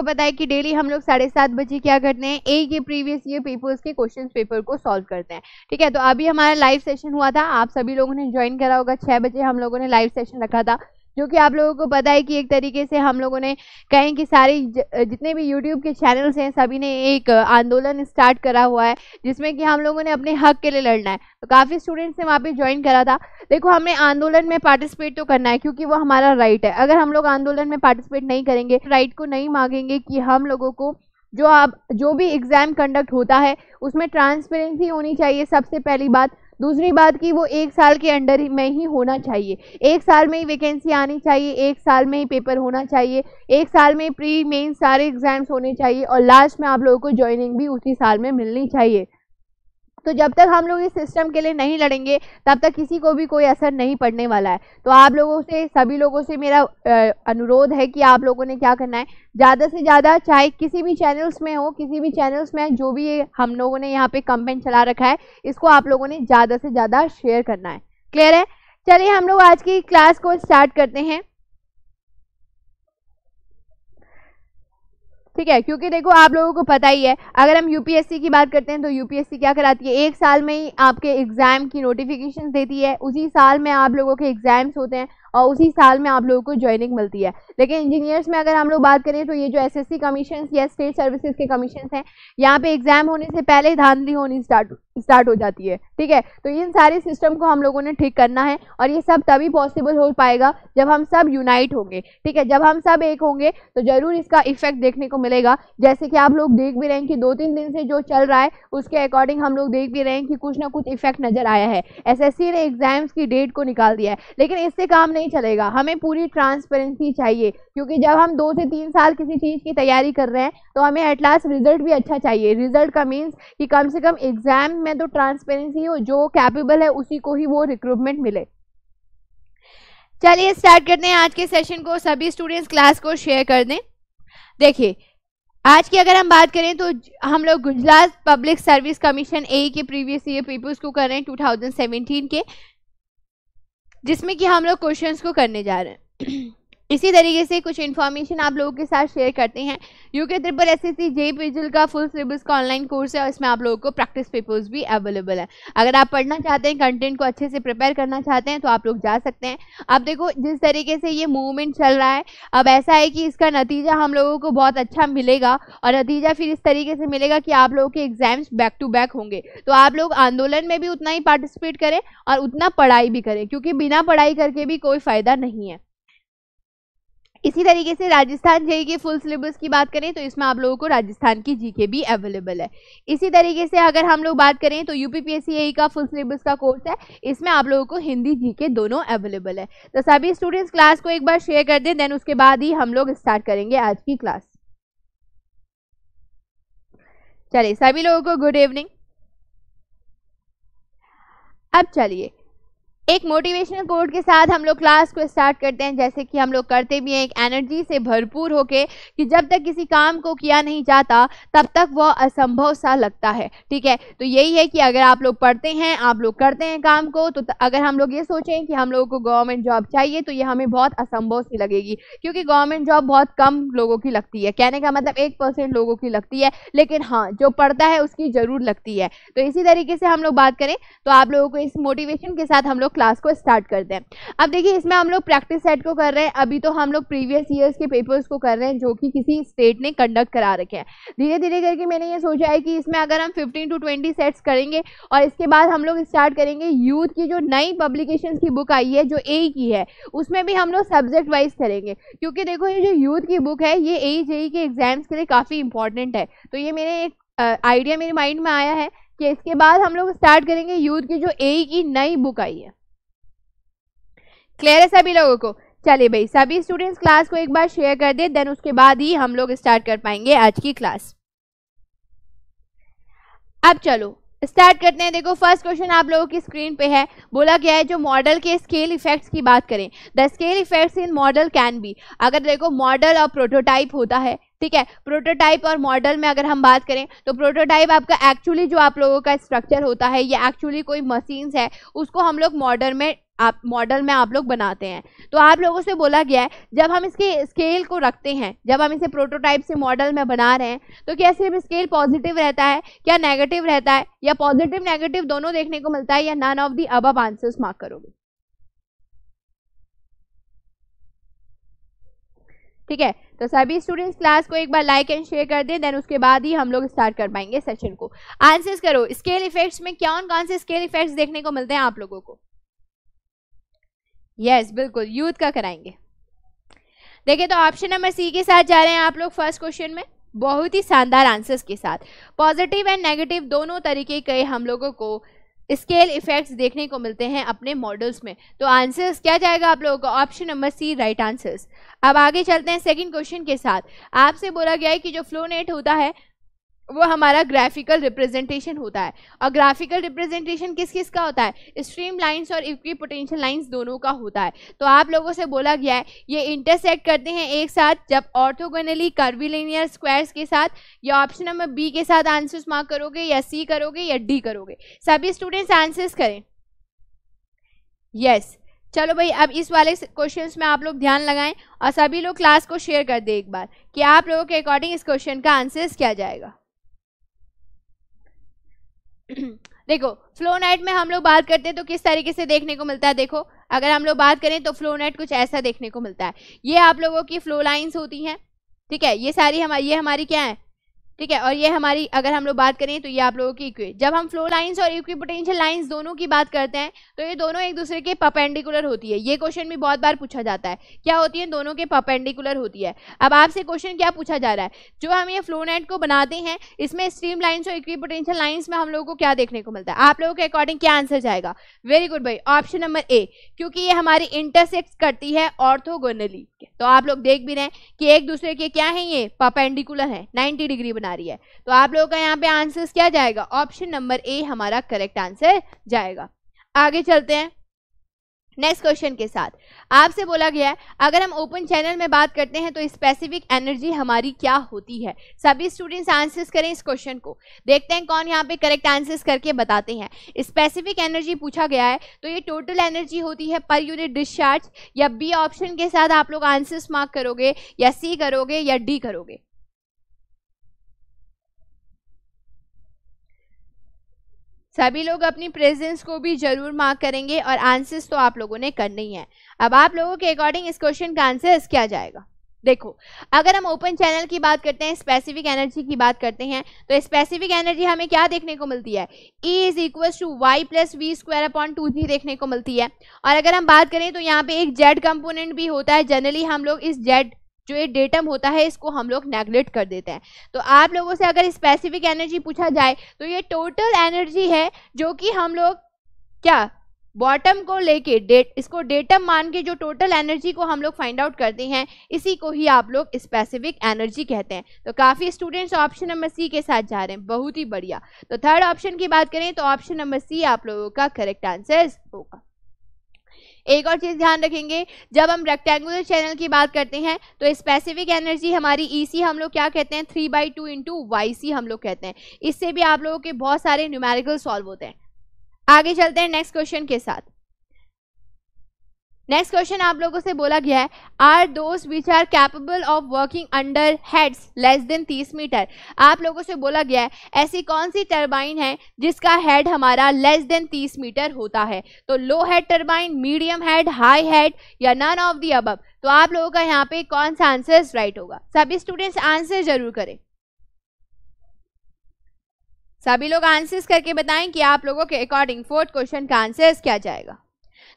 आपको पता है कि डेली हम लोग साढ़े सात बजे क्या करते हैं एक ये प्रीवियस ईयर पेपर्स के क्वेश्चन पेपर को सॉल्व करते हैं ठीक है तो अभी हमारा लाइव सेशन हुआ था आप सभी लोगों ने ज्वाइन करा होगा छः बजे हम लोगों ने लाइव सेशन रखा था जो कि आप लोगों को पता है कि एक तरीके से हम लोगों ने कहें कि सारे जितने भी यूट्यूब के चैनल्स हैं सभी ने एक आंदोलन स्टार्ट करा हुआ है जिसमें कि हम लोगों ने अपने हक के लिए लड़ना है तो काफ़ी स्टूडेंट्स ने वहाँ पे ज्वाइन करा था देखो हमें आंदोलन में पार्टिसिपेट तो करना है क्योंकि वो हमारा राइट है अगर हम लोग आंदोलन में पार्टिसिपेट नहीं करेंगे राइट को नहीं मांगेंगे कि हम लोगों को जो आप जो भी एग्ज़ाम कंडक्ट होता है उसमें ट्रांसपेरेंसी होनी चाहिए सबसे पहली बात दूसरी बात की वो एक साल के अंडर में ही होना चाहिए एक साल में ही वैकेंसी आनी चाहिए एक साल में ही पेपर होना चाहिए एक साल में प्री मेन सारे एग्ज़ाम्स होने चाहिए और लास्ट में आप लोगों को ज्वाइनिंग भी उसी साल में मिलनी चाहिए तो जब तक हम लोग इस सिस्टम के लिए नहीं लड़ेंगे तब तक किसी को भी कोई असर नहीं पड़ने वाला है तो आप लोगों से सभी लोगों से मेरा अनुरोध है कि आप लोगों ने क्या करना है ज़्यादा से ज़्यादा चाहे किसी भी चैनल्स में हो किसी भी चैनल्स में जो भी हम लोगों ने यहाँ पर कंपेन चला रखा है इसको आप लोगों ने ज़्यादा से ज़्यादा शेयर करना है क्लियर है चलिए हम लोग आज की क्लास को स्टार्ट करते हैं ठीक है क्योंकि देखो आप लोगों को पता ही है अगर हम यूपीएससी की बात करते हैं तो यूपीएससी क्या कराती है एक साल में ही आपके एग्ज़ाम की नोटिफिकेशन देती है उसी साल में आप लोगों के एग्ज़ाम्स होते हैं और उसी साल में आप लोगों को ज्वाइनिंग मिलती है लेकिन इंजीनियर्स में अगर हम लोग बात करें तो ये जो एसएससी कमीशन या स्टेट सर्विसेज के कमीशन हैं यहाँ पे एग्जाम होने से पहले ही धांधली होनी स्टार्ट स्टार्ट हो जाती है ठीक है तो इन सारे सिस्टम को हम लोगों ने ठीक करना है और ये सब तभी पॉसिबल हो पाएगा जब हम सब यूनाइट होंगे ठीक है जब हम सब एक होंगे तो ज़रूर इसका इफेक्ट देखने को मिलेगा जैसे कि आप लोग देख भी रहे हैं कि दो तीन दिन से जो चल रहा है उसके अकॉर्डिंग हम लोग देख भी रहे हैं कि कुछ ना कुछ इफेक्ट नज़र आया है एस ने एग्जाम्स की डेट को निकाल दिया है लेकिन इससे काम नहीं चलेगा हमें पूरी ट्रांसपेरेंसी चाहिए क्योंकि जब हम दो से तीन साल किसी चीज़ की तैयारी कर रहे हैं तो हमें एट लास्ट रिजल्ट भी अच्छा चाहिए रिजल्ट का मीन्स कि कम से कम एग्ज़ाम में तो ट्रांसपेरेंसी हो जो कैपेबल है उसी को ही वो रिक्रूटमेंट मिले चलिए स्टार्ट करते हैं आज के सेशन को सभी स्टूडेंट्स क्लास को शेयर कर दें देखिए आज की अगर हम बात करें तो हम लोग गुजरात पब्लिक सर्विस कमीशन ए के प्रीवियस ईयर पीपल्स को कर रहे हैं 2017 के जिसमें कि हम लोग क्वेश्चंस को करने जा रहे हैं इसी तरीके से कुछ इन्फॉर्मेशन आप लोगों के साथ शेयर करते हैं UK triple S S C J पेजल का फुल सिलेबस का ऑनलाइन कोर्स है और इसमें आप लोगों को प्रैक्टिस पेपर्स भी अवेलेबल है अगर आप पढ़ना चाहते हैं कंटेंट को अच्छे से प्रिपेयर करना चाहते हैं तो आप लोग जा सकते हैं अब देखो जिस तरीके से ये मूवमेंट चल रहा है अब ऐसा है कि इसका नतीजा हम लोगों को बहुत अच्छा मिलेगा और नतीजा फिर इस तरीके से मिलेगा कि आप लोगों के एग्जाम्स बैक टू बैक होंगे तो आप लोग आंदोलन में भी उतना ही पार्टिसिपेट करें और उतना पढ़ाई भी करें क्योंकि बिना पढ़ाई करके भी कोई फ़ायदा नहीं है इसी तरीके से राजस्थान जे के फुल सिलेबस की बात करें तो इसमें आप लोगों को राजस्थान की जीके भी अवेलेबल है इसी तरीके से अगर हम लोग बात करें तो यूपीपीएससी e का फुल सिलेबस का कोर्स है इसमें आप लोगों को हिंदी जीके दोनों अवेलेबल है तो सभी स्टूडेंट्स क्लास को एक बार शेयर कर दें देन उसके बाद ही हम लोग स्टार्ट करेंगे आज की क्लास चलिए सभी लोगों को गुड इवनिंग अब चलिए एक मोटिवेशनल कोड के साथ हम लोग क्लास को स्टार्ट करते हैं जैसे कि हम लोग करते भी हैं एक एनर्जी से भरपूर होके कि जब तक किसी काम को किया नहीं जाता तब तक वह असंभव सा लगता है ठीक है तो यही है कि अगर आप लोग पढ़ते हैं आप लोग करते हैं काम को तो अगर हम लोग ये सोचें कि हम लोगों को गवर्नमेंट जॉब चाहिए तो ये हमें बहुत असंभव सी लगेगी क्योंकि गवर्नमेंट जॉब बहुत कम लोगों की लगती है कहने का मतलब एक लोगों की लगती है लेकिन हाँ जो पढ़ता है उसकी ज़रूर लगती है तो इसी तरीके से हम लोग बात करें तो आप लोगों को इस मोटिवेशन के साथ हम लोग क्लास को स्टार्ट करते हैं अब देखिए इसमें हम लोग प्रैक्टिस सेट को कर रहे हैं अभी तो हम लोग प्रीवियस ईयर्स के पेपर्स को कर रहे हैं जो कि किसी स्टेट ने कंडक्ट करा रखे हैं धीरे धीरे करके मैंने ये सोचा है कि इसमें अगर हम फिफ्टीन टू ट्वेंटी सेट्स करेंगे और इसके बाद हम लोग स्टार्ट करेंगे यूथ की जो नई पब्लिकेशन की बुक आई है जो ए की है उसमें भी हम लोग सब्जेक्ट वाइज करेंगे क्योंकि देखो ये जो यूथ की बुक है ये ए जे के एग्जाम्स के लिए काफ़ी इंपॉर्टेंट है तो ये मेरे एक आइडिया मेरे माइंड में आया है कि इसके बाद हम लोग स्टार्ट करेंगे यूथ की जो ए की नई बुक आई है क्लियर है सभी लोगों को चलिए भाई सभी स्टूडेंट्स क्लास को एक बार शेयर कर दे देन उसके बाद ही हम लोग स्टार्ट कर पाएंगे आज की क्लास अब चलो स्टार्ट करते हैं देखो फर्स्ट क्वेश्चन आप लोगों की स्क्रीन पे है बोला गया है जो मॉडल के स्केल इफेक्ट्स की बात करें the scale effects in model can be अगर देखो मॉडल और प्रोटोटाइप होता है ठीक है प्रोटोटाइप और मॉडल में अगर हम बात करें तो प्रोटोटाइप आपका एक्चुअली जो आप लोगों का स्ट्रक्चर होता है या एक्चुअली कोई मशीन्स है उसको हम लोग मॉडल में आप मॉडल में आप लोग बनाते हैं तो आप लोगों से बोला गया है जब हम इसके स्केल को रखते हैं जब हम इसे प्रोटोटाइप से मॉडल में बना रहे हैं तो क्या सिर्फ स्केल पॉजिटिव रहता है क्या नेगेटिव रहता है या पॉजिटिव नेगेटिव दोनों देखने को मिलता है या नन ऑफ दी अब आंसर्स मार्क करोगे ठीक है तो सभी स्टूडेंट्स क्लास को एक बार लाइक एंड शेयर कर दें देन उसके बाद ही हम लोग स्टार्ट कर पाएंगे सेशन को आंसर्स करो स्केल इफेक्ट्स में कौन कौन से स्केल इफेक्ट्स देखने को मिलते हैं आप लोगों को यस yes, बिल्कुल यूथ का कराएंगे देखिए तो ऑप्शन नंबर सी के साथ जा रहे हैं आप लोग फर्स्ट क्वेश्चन में बहुत ही शानदार आंसर्स के साथ पॉजिटिव एंड नेगेटिव दोनों तरीके के हम लोगों को स्केल इफेक्ट्स देखने को मिलते हैं अपने मॉडल्स में तो आंसर्स क्या जाएगा आप लोगों का option number C right answers अब आगे चलते हैं सेकंड क्वेश्चन के साथ आपसे बोला गया है कि जो फ्लो नेट होता है वो हमारा ग्राफिकल रिप्रेजेंटेशन होता है और ग्राफिकल रिप्रेजेंटेशन किस किस का होता है स्ट्रीम लाइन्स और इक्वी पोटेंशियल लाइन्स दोनों का होता है तो आप लोगों से बोला गया है ये इंटरसेक्ट करते हैं एक साथ जब ऑर्थोगोनली कर्वीलिनियर स्क्वायर्स के साथ या ऑप्शन नंबर बी के साथ आंसर्स मार्क करोगे या सी करोगे या डी करोगे सभी स्टूडेंट्स आंसर्स करें यस yes. चलो भाई अब इस वाले क्वेश्चन में आप लोग ध्यान लगाएं और सभी लोग क्लास को शेयर कर दें एक बार कि आप लोगों के अकॉर्डिंग इस क्वेश्चन का आंसर्स क्या जाएगा देखो फ्लो नेट में हम लोग बात करते हैं तो किस तरीके से देखने को मिलता है देखो अगर हम लोग बात करें तो फ्लो नेट कुछ ऐसा देखने को मिलता है ये आप लोगों की फ्लो लाइंस होती हैं ठीक है ये सारी हमारी ये हमारी क्या है ठीक है और ये हमारी अगर हम लोग बात करें तो ये आप लोगों की इक्वी जब हम फ्लो लाइंस और इक्वी पोटेंशियल लाइन्स दोनों की बात करते हैं तो ये दोनों एक दूसरे के पपेंडिकुलर होती है ये क्वेश्चन भी बहुत बार पूछा जाता है क्या होती है दोनों के पपेंडिकुलर होती है अब आपसे क्वेश्चन क्या पूछा जा रहा है जो हम ये फ्लो नेट को बनाते हैं इसमें स्ट्रीम लाइन्स और इक्वी पोटेंशियल लाइन्स में हम लोगों को क्या देखने को मिलता है आप लोगों के अकॉर्डिंग क्या आंसर जाएगा वेरी गुड भाई ऑप्शन नंबर ए क्योंकि ये हमारी इंटरसेक्ट करती है ऑर्थोगोनली तो आप लोग देख भी रहे हैं कि एक दूसरे के क्या है ये पपेंडिकुलर है 90 डिग्री बना रही है तो आप लोगों का यहाँ पे आंसर क्या जाएगा ऑप्शन नंबर ए हमारा करेक्ट आंसर जाएगा आगे चलते हैं नेक्स्ट क्वेश्चन के साथ आपसे बोला गया है अगर हम ओपन चैनल में बात करते हैं तो स्पेसिफिक एनर्जी हमारी क्या होती है सभी स्टूडेंट्स आंसर्स करें इस क्वेश्चन को देखते हैं कौन यहाँ पे करेक्ट आंसर्स करके बताते हैं स्पेसिफिक एनर्जी पूछा गया है तो ये टोटल एनर्जी होती है पर यूनिट डिस्चार्ज या बी ऑप्शन के साथ आप लोग आंसर्स मार्क करोगे या सी करोगे या डी करोगे सभी लोग अपनी प्रेजेंस को भी जरूर मार्क करेंगे और आंसर्स तो आप लोगों ने करने ही है अब आप लोगों के अकॉर्डिंग इस क्वेश्चन का आंसर क्या जाएगा देखो अगर हम ओपन चैनल की बात करते हैं स्पेसिफिक एनर्जी की बात करते हैं तो स्पेसिफिक एनर्जी हमें क्या देखने को मिलती है E is equal to Y plus V square upon two G देखने को मिलती है और अगर हम बात करें तो यहाँ पे एक जेड कंपोनेंट भी होता है जनरली हम लोग इस जेड जो ये डेटम होता है इसको हम लोग नेगलेक्ट कर देते हैं तो आप लोगों से अगर स्पेसिफिक एनर्जी पूछा जाए तो ये टोटल एनर्जी है जो कि हम लोग क्या बॉटम को लेके डेट इसको डेटम मान के जो टोटल एनर्जी को हम लोग फाइंड आउट करते हैं इसी को ही आप लोग स्पेसिफिक एनर्जी कहते हैं तो काफ़ी स्टूडेंट्स ऑप्शन नंबर सी के साथ जा रहे हैं बहुत ही बढ़िया तो थर्ड ऑप्शन की बात करें तो ऑप्शन नंबर सी आप लोगों का करेक्ट आंसर होगा एक और चीज़ ध्यान रखेंगे जब हम रेक्टेंगुलर चैनल की बात करते हैं तो स्पेसिफिक एनर्जी हमारी ई e हम लोग क्या कहते हैं three by two into Y हम लोग कहते हैं इससे भी आप लोगों के बहुत सारे न्यूमेरिकल सॉल्व होते हैं आगे चलते हैं नेक्स्ट क्वेश्चन के साथ नेक्स्ट क्वेश्चन आप लोगों से बोला गया है are those which are capable of working under heads less than 30 metre आप लोगों से बोला गया है ऐसी कौन सी टर्बाइन है जिसका हेड हमारा लेस देन 30 मीटर होता है तो low head turbine medium head high head या नन ऑफ दी अबब तो आप लोगों का यहाँ पे कौन सा आंसर राइट होगा सभी स्टूडेंट्स आंसर जरूर करें सभी लोग आंसर्स करके बताएं कि आप लोगों के अकॉर्डिंग फोर्थ क्वेश्चन का आंसर क्या जाएगा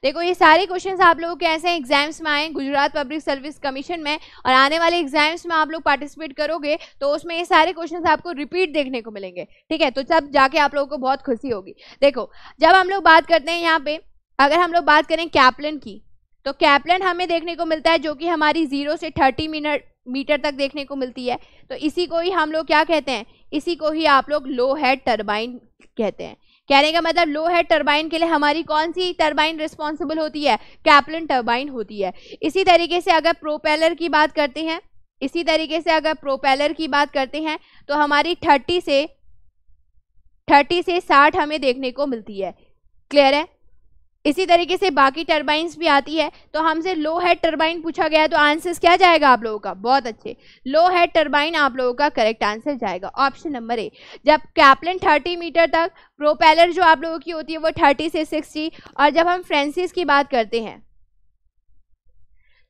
देखो ये सारे क्वेश्चन आप लोगों के ऐसे एग्जाम्स में आए गुजरात पब्लिक सर्विस कमीशन में और आने वाले एग्जाम्स में आप लोग पार्टिसिपेट करोगे तो उसमें ये सारे क्वेश्चन आपको रिपीट देखने को मिलेंगे ठीक है तो तब जाके आप लोगों को बहुत खुशी होगी देखो जब हम लोग बात करते हैं यहाँ पे अगर हम लोग बात करें कैपलन की तो कैपलन हमें देखने को मिलता है जो कि हमारी जीरो से थर्टी मिनट मीटर तक देखने को मिलती है तो इसी को ही हम लोग क्या कहते हैं इसी को ही आप लोग लो हेड टर्बाइन कहते हैं कहने का मतलब लो हेड टर्बाइन के लिए हमारी कौन सी टर्बाइन रिस्पॉन्सिबल होती है कैपलन टर्बाइन होती है इसी तरीके से अगर प्रोपेलर की बात करते हैं इसी तरीके से अगर प्रोपेलर की बात करते हैं तो हमारी थर्टी से थर्टी से साठ हमें देखने को मिलती है क्लियर है इसी तरीके से बाकी टर्बाइंस भी आती है तो हमसे लो हेड टर्बाइन पूछा गया है तो आंसर क्या जाएगा आप लोगों का बहुत अच्छे लो हेड टर्बाइन आप लोगों का करेक्ट आंसर जाएगा ऑप्शन नंबर ए जब कैप्लिन थर्टी मीटर तक प्रोपेलर जो आप लोगों की होती है वो थर्टी से सिक्सटी और जब हम फ्रेंसिस की बात करते हैं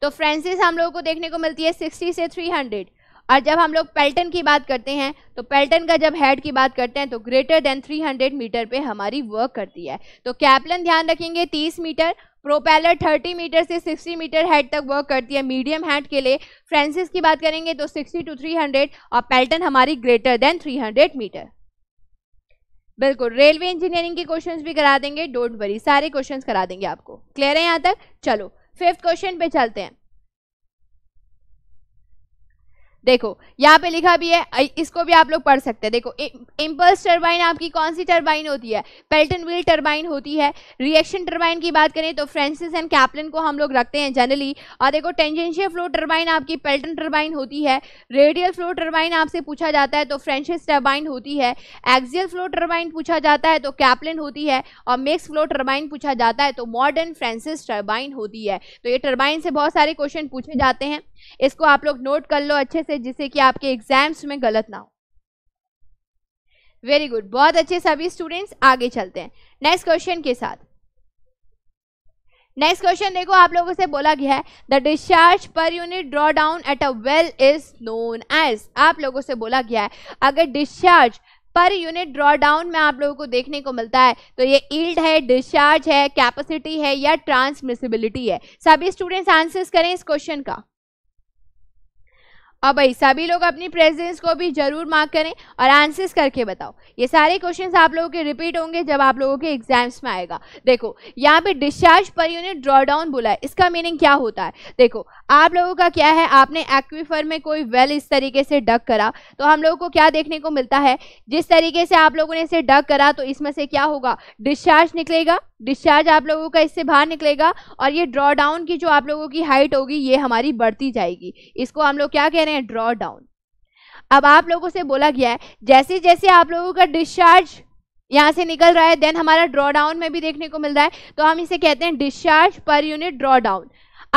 तो फ्रेंसिस हम लोगों को देखने को मिलती है सिक्सटी से थ्री हंड्रेड और जब हम लोग पेल्टन की बात करते हैं तो पेल्टन का जब हेड की बात करते हैं तो ग्रेटर देन 300 मीटर पे हमारी वर्क करती है तो कैपलन ध्यान रखेंगे 30 मीटर प्रोपेलर 30 मीटर से 60 मीटर हेड तक वर्क करती है मीडियम हेड के लिए फ्रेंसिस की बात करेंगे तो 60 टू 300 और पेल्टन हमारी ग्रेटर देन 300 मीटर बिल्कुल रेलवे इंजीनियरिंग के क्वेश्चन भी करा देंगे डोंट वरी सारे क्वेश्चन करा देंगे आपको क्लियर है यहाँ तक चलो फिफ्थ क्वेश्चन पे चलते हैं देखो यहाँ पे लिखा भी है इसको भी आप लोग पढ़ सकते हैं देखो इम्पल्स टर्बाइन आपकी कौन सी टर्बाइन होती है पेल्टन व्हील टर्बाइन होती है रिएक्शन टर्बाइन की बात करें तो फ्रेंसिस एंड कैप्लिन को हम लोग रखते हैं जनरली और देखो टेंजेंशियल फ्लो टर्बाइन आपकी पेल्टन टर्बाइन होती है रेडियल फ्लो टर्बाइन आपसे पूछा जाता है तो फ्रेंसिस टर्बाइन होती है एक्जियल फ्लो टर्बाइन पूछा जाता है तो कैप्लिन होती है और मिक्स फ्लो टर्बाइन पूछा जाता है तो मॉडर्न फ्रेंसिस टर्बाइन होती है तो ये टर्बाइन से बहुत सारे क्वेश्चन पूछे जाते हैं इसको आप लोग नोट कर लो अच्छे से जिससे कि आपके एग्जाम्स में गलत ना हो वेरी गुड बहुत अच्छे सभी स्टूडेंट्स आगे चलते हैं नेक्स्ट क्वेश्चन के साथ नेक्स्ट क्वेश्चन देखो आप लोगों से बोला गया है the discharge per unit draw down at a well is known as आप लोगों से बोला गया है अगर discharge per unit draw down में आप लोगों को देखने को मिलता है तो ये ईल्ड है डिस्चार्ज है कैपेसिटी है या ट्रांसमिसिबिलिटी है सभी स्टूडेंट्स आंसर्स करें इस क्वेश्चन का और भाई सभी लोग अपनी प्रेजेंस को भी जरूर मार्क करें और आंसर्स करके बताओ ये सारे क्वेश्चंस आप लोगों के रिपीट होंगे जब आप लोगों के एग्जाम्स में आएगा देखो यहाँ पे डिस्चार्ज पर यूनिट ड्रॉडाउन बोला है इसका मीनिंग क्या होता है देखो आप लोगों का क्या है आपने एक्वीफर में कोई वेल इस तरीके से डक करा तो हम लोगों को क्या देखने को मिलता है जिस तरीके से आप लोगों ने इसे डक करा तो इसमें से क्या होगा डिस्चार्ज निकलेगा डिस्चार्ज आप लोगों का इससे बाहर निकलेगा और ये ड्रॉ डाउन की जो आप लोगों की हाइट होगी ये हमारी बढ़ती जाएगी इसको हम लोग क्या कह रहे हैं ड्रॉ डाउन अब आप लोगों से बोला गया है जैसे जैसे आप लोगों का डिस्चार्ज यहाँ से निकल रहा है देन हमारा ड्रॉ डाउन में भी देखने को मिल रहा है तो हम इसे कहते हैं discharge per unit draw down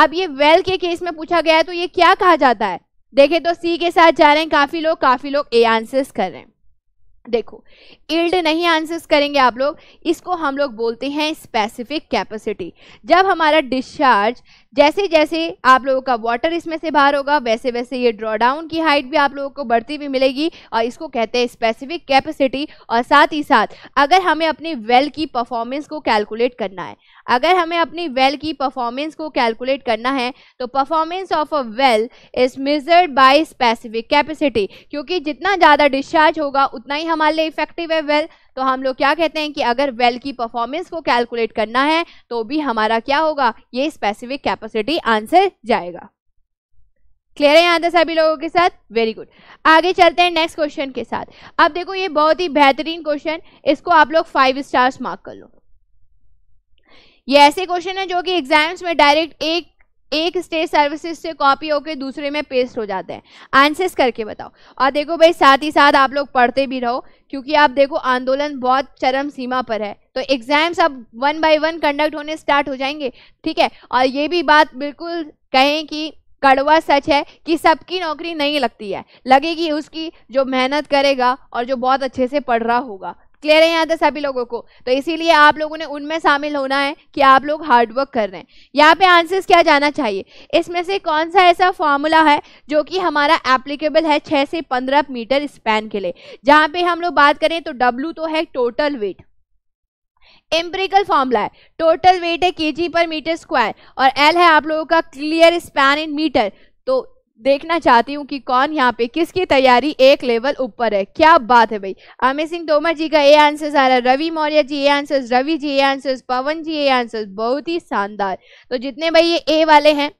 अब ये वेल के केस में पूछा गया है तो ये क्या कहा जाता है देखें तो सी के साथ जा रहे हैं काफ़ी लोग काफ़ी लोग ए आंसर्स कर रहे हैं देखो इल्ड नहीं आंसर्स करेंगे आप लोग इसको हम लोग बोलते हैं स्पेसिफिक कैपेसिटी जब हमारा डिस्चार्ज जैसे जैसे आप लोगों का वाटर इसमें से बाहर होगा वैसे वैसे ये ड्रॉडाउन की हाइट भी आप लोगों को बढ़ती हुई मिलेगी और इसको कहते हैं स्पेसिफिक कैपेसिटी और साथ ही साथ अगर हमें अपने वेल की परफॉर्मेंस को कैलकुलेट करना है अगर हमें अपनी वेल की परफॉर्मेंस को कैलकुलेट करना है तो performance of a well is measured by specific capacity क्योंकि जितना ज़्यादा डिस्चार्ज होगा उतना ही हमारे लिए इफेक्टिव है वेल तो हम लोग क्या कहते हैं कि अगर वेल की परफॉर्मेंस को कैलकुलेट करना है तो भी हमारा क्या होगा ये स्पेसिफिक कैपेसिटी आंसर जाएगा क्लियर है यहाँ तक सभी लोगों के साथ वेरी गुड आगे चलते हैं नेक्स्ट क्वेश्चन के साथ अब देखो ये बहुत ही बेहतरीन क्वेश्चन इसको आप लोग फाइव स्टार्स मार्क कर लो ये ऐसे क्वेश्चन है जो कि एग्जाम्स में डायरेक्ट एक एक स्टेज सर्विसेज से कॉपी होकर दूसरे में पेस्ट हो जाते हैं आंसर्स करके बताओ और देखो भाई साथ ही साथ आप लोग पढ़ते भी रहो क्योंकि आप देखो आंदोलन बहुत चरम सीमा पर है तो एग्जाम्स अब वन बाय वन कंडक्ट होने स्टार्ट हो जाएंगे ठीक है और ये भी बात बिल्कुल कहें कि कड़वा सच है कि सबकी नौकरी नहीं लगती है लगेगी उसकी जो मेहनत करेगा और जो बहुत अच्छे से पढ़ रहा होगा क्लियर है यहाँ तक सभी लोगों को तो इसीलिए आप लोगों ने उनमें शामिल होना है कि आप लोग हार्डवर्क कर रहे हैं यहाँ पे आंसर्स क्या जाना चाहिए इसमें से कौन सा ऐसा फॉर्मूला है जो कि हमारा एप्लीकेबल है 6 से पंद्रह मीटर स्पैन के लिए जहाँ पे हम लोग बात करें तो W तो है टोटल वेट एम्प्रिकल फॉर्मूला है टोटल वेट है के पर मीटर स्क्वायर और एल है आप लोगों का क्लियर स्पैन इन मीटर तो देखना चाहती हूँ कि कौन यहाँ पे किसकी तैयारी एक लेवल ऊपर है क्या बात है भाई अमित सिंह तोमर जी का ए आंसर आ रहा है Ravi Maurya ji A answer Ravi ji A answer Pawan ji A answer बहुत ही शानदार तो जितने भाई ये ए वाले हैं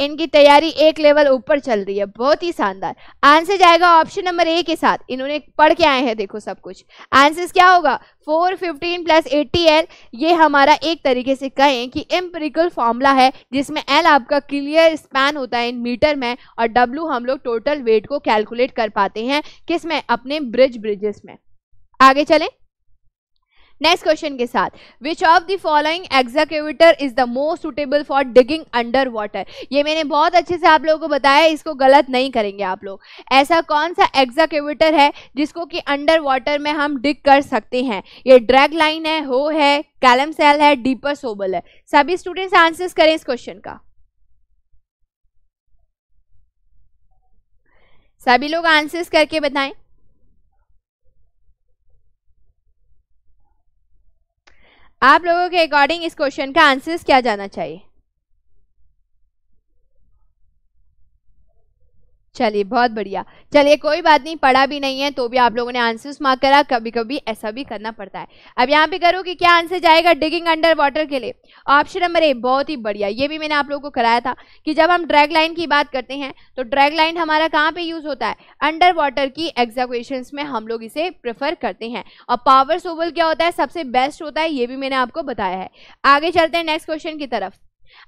इनकी तैयारी एक लेवल ऊपर चल रही है बहुत ही शानदार आंसर जाएगा ऑप्शन नंबर ए के साथ इन्होंने पढ़ के आए हैं देखो सब कुछ आंसर क्या होगा 415 प्लस एट्टी एल ये हमारा एक तरीके से कहें कि एम्पेरिकल फॉर्मूला है जिसमें एल आपका क्लियर स्पैन होता है इन मीटर में और डब्ल्यू हम लोग टोटल वेट को कैलकुलेट कर पाते हैं किस में अपने ब्रिज ब्रिजेस में आगे चलें नेक्स्ट क्वेश्चन के साथ which of the following executor is the most suitable for digging under water ये मैंने बहुत अच्छे से आप लोगों को बताया इसको गलत नहीं करेंगे आप लोग ऐसा कौन सा एग्जीक्यूटर है जिसको कि अंडर वाटर में हम डिग कर सकते हैं ये ड्रैग लाइन है हो है कैलम सेल है डीपर सोबल है सभी स्टूडेंट्स आंसर्स करें इस क्वेश्चन का सभी लोग आंसर्स करके बताएं आप लोगों के अकॉर्डिंग इस क्वेश्चन का आंसर क्या जाना चाहिए चलिए बहुत बढ़िया चलिए कोई बात नहीं पढ़ा भी नहीं है तो भी आप लोगों ने आंसर्स मार्क करा कभी कभी ऐसा भी करना पड़ता है अब यहाँ पे करो कि क्या आंसर जाएगा डिगिंग अंडर वाटर के लिए ऑप्शन नंबर ए बहुत ही बढ़िया ये भी मैंने आप लोगों को कराया था कि जब हम ड्रैग लाइन की बात करते हैं तो ड्रैग लाइन हमारा कहाँ पे यूज होता है अंडर वाटर की एग्जाक्वेशन में हम लोग इसे प्रेफर करते हैं और पावर सोबल क्या होता है सबसे बेस्ट होता है ये भी मैंने आपको बताया है आगे चलते हैं नेक्स्ट क्वेश्चन की तरफ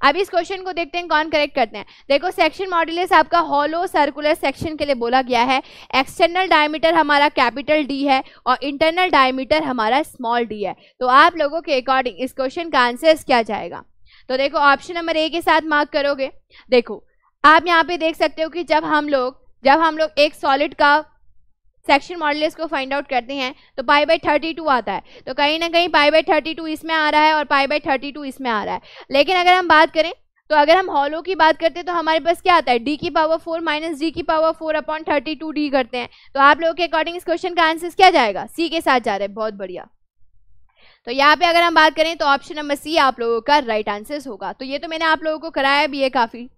अब इस क्वेश्चन को देखते हैं कौन करेक्ट करते हैं देखो सेक्शन मॉड्यूलस आपका हॉलो सर्कुलर सेक्शन के लिए बोला गया है एक्सटर्नल डायमीटर हमारा कैपिटल डी है और इंटरनल डायमीटर हमारा स्मॉल डी है तो आप लोगों के अकॉर्डिंग इस क्वेश्चन का आंसर क्या जाएगा तो देखो ऑप्शन नंबर ए के साथ मार्क करोगे देखो आप यहाँ पे देख सकते हो कि जब हम लोग जब हम लोग एक सॉलिड का सेक्शन मॉडल्स को फाइंड आउट करते हैं तो पाई बाई थर्टी टू आता है तो कहीं ना कहीं पाई बाई थर्टी टू इसमें आ रहा है और पाई बाई थर्टी टू इसमें आ रहा है लेकिन अगर हम बात करें तो अगर हम हॉलो की बात करते हैं तो हमारे पास क्या आता है डी की पावर फोर माइनस डी की power four upon thirty two D करते हैं तो आप लोगों के अकॉर्डिंग इस क्वेश्चन का आंसर क्या जाएगा सी के साथ जा रहा है बहुत बढ़िया तो यहाँ पे अगर हम बात करें तो ऑप्शन नंबर सी आप लोगों का राइट right आंसर होगा तो ये तो मैंने आप लोगों को कराया भी है काफ़ी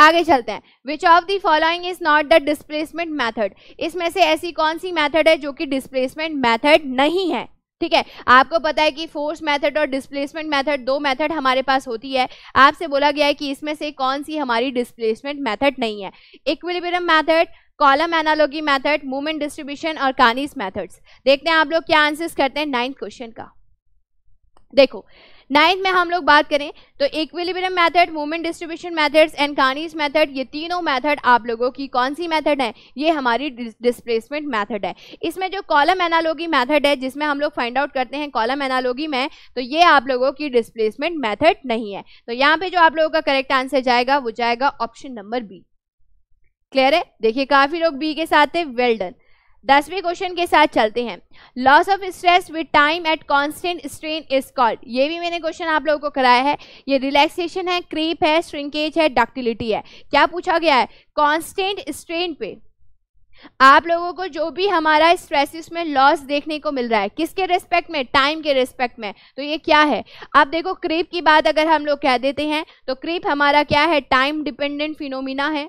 आगे चलते हैं which of the following is not the displacement method इसमें से ऐसी कौन सी मैथड है जो कि डिस्प्लेसमेंट मैथड नहीं है ठीक है आपको पता है कि फोर्स मैथड और डिस्प्लेसमेंट मैथड दो मैथड हमारे पास होती है आपसे बोला गया है कि इसमें से कौन सी हमारी डिस्प्लेसमेंट मैथड नहीं है equilibrium method column analogy method movement distribution और कानीस मैथड्स देखते हैं आप लोग क्या आंसर्स करते हैं नाइन्थ क्वेश्चन का देखो नाइन्थ में हम लोग बात करें तो equilibrium method movement distribution methods and Kani's method ये तीनों मेथड आप लोगों की कौन सी मेथड है ये हमारी डिस्प्लेसमेंट मेथड है इसमें जो कॉलम एनालॉगी मेथड है जिसमें हम लोग फाइंड आउट करते हैं कॉलम एनालॉगी में तो ये आप लोगों की डिस्प्लेसमेंट मैथड नहीं है तो यहाँ पे जो आप लोगों का करेक्ट आंसर जाएगा वो जाएगा ऑप्शन नंबर बी क्लियर है देखिए काफी लोग बी के साथ थे वेल डन दसवें क्वेश्चन के साथ चलते हैं loss of stress with time at constant strain is called ये भी मैंने क्वेश्चन आप लोगों को कराया है ये रिलैक्सेशन है क्रीप है श्रिंकेज है डक्टिलिटी है क्या पूछा गया है कॉन्स्टेंट स्ट्रेन पे आप लोगों को जो भी हमारा स्ट्रेसिस में लॉस देखने को मिल रहा है किसके रिस्पेक्ट में टाइम के रिस्पेक्ट में तो ये क्या है आप देखो क्रीप की बात अगर हम लोग कह देते हैं तो क्रीप हमारा क्या है टाइम डिपेंडेंट फिनोमिना है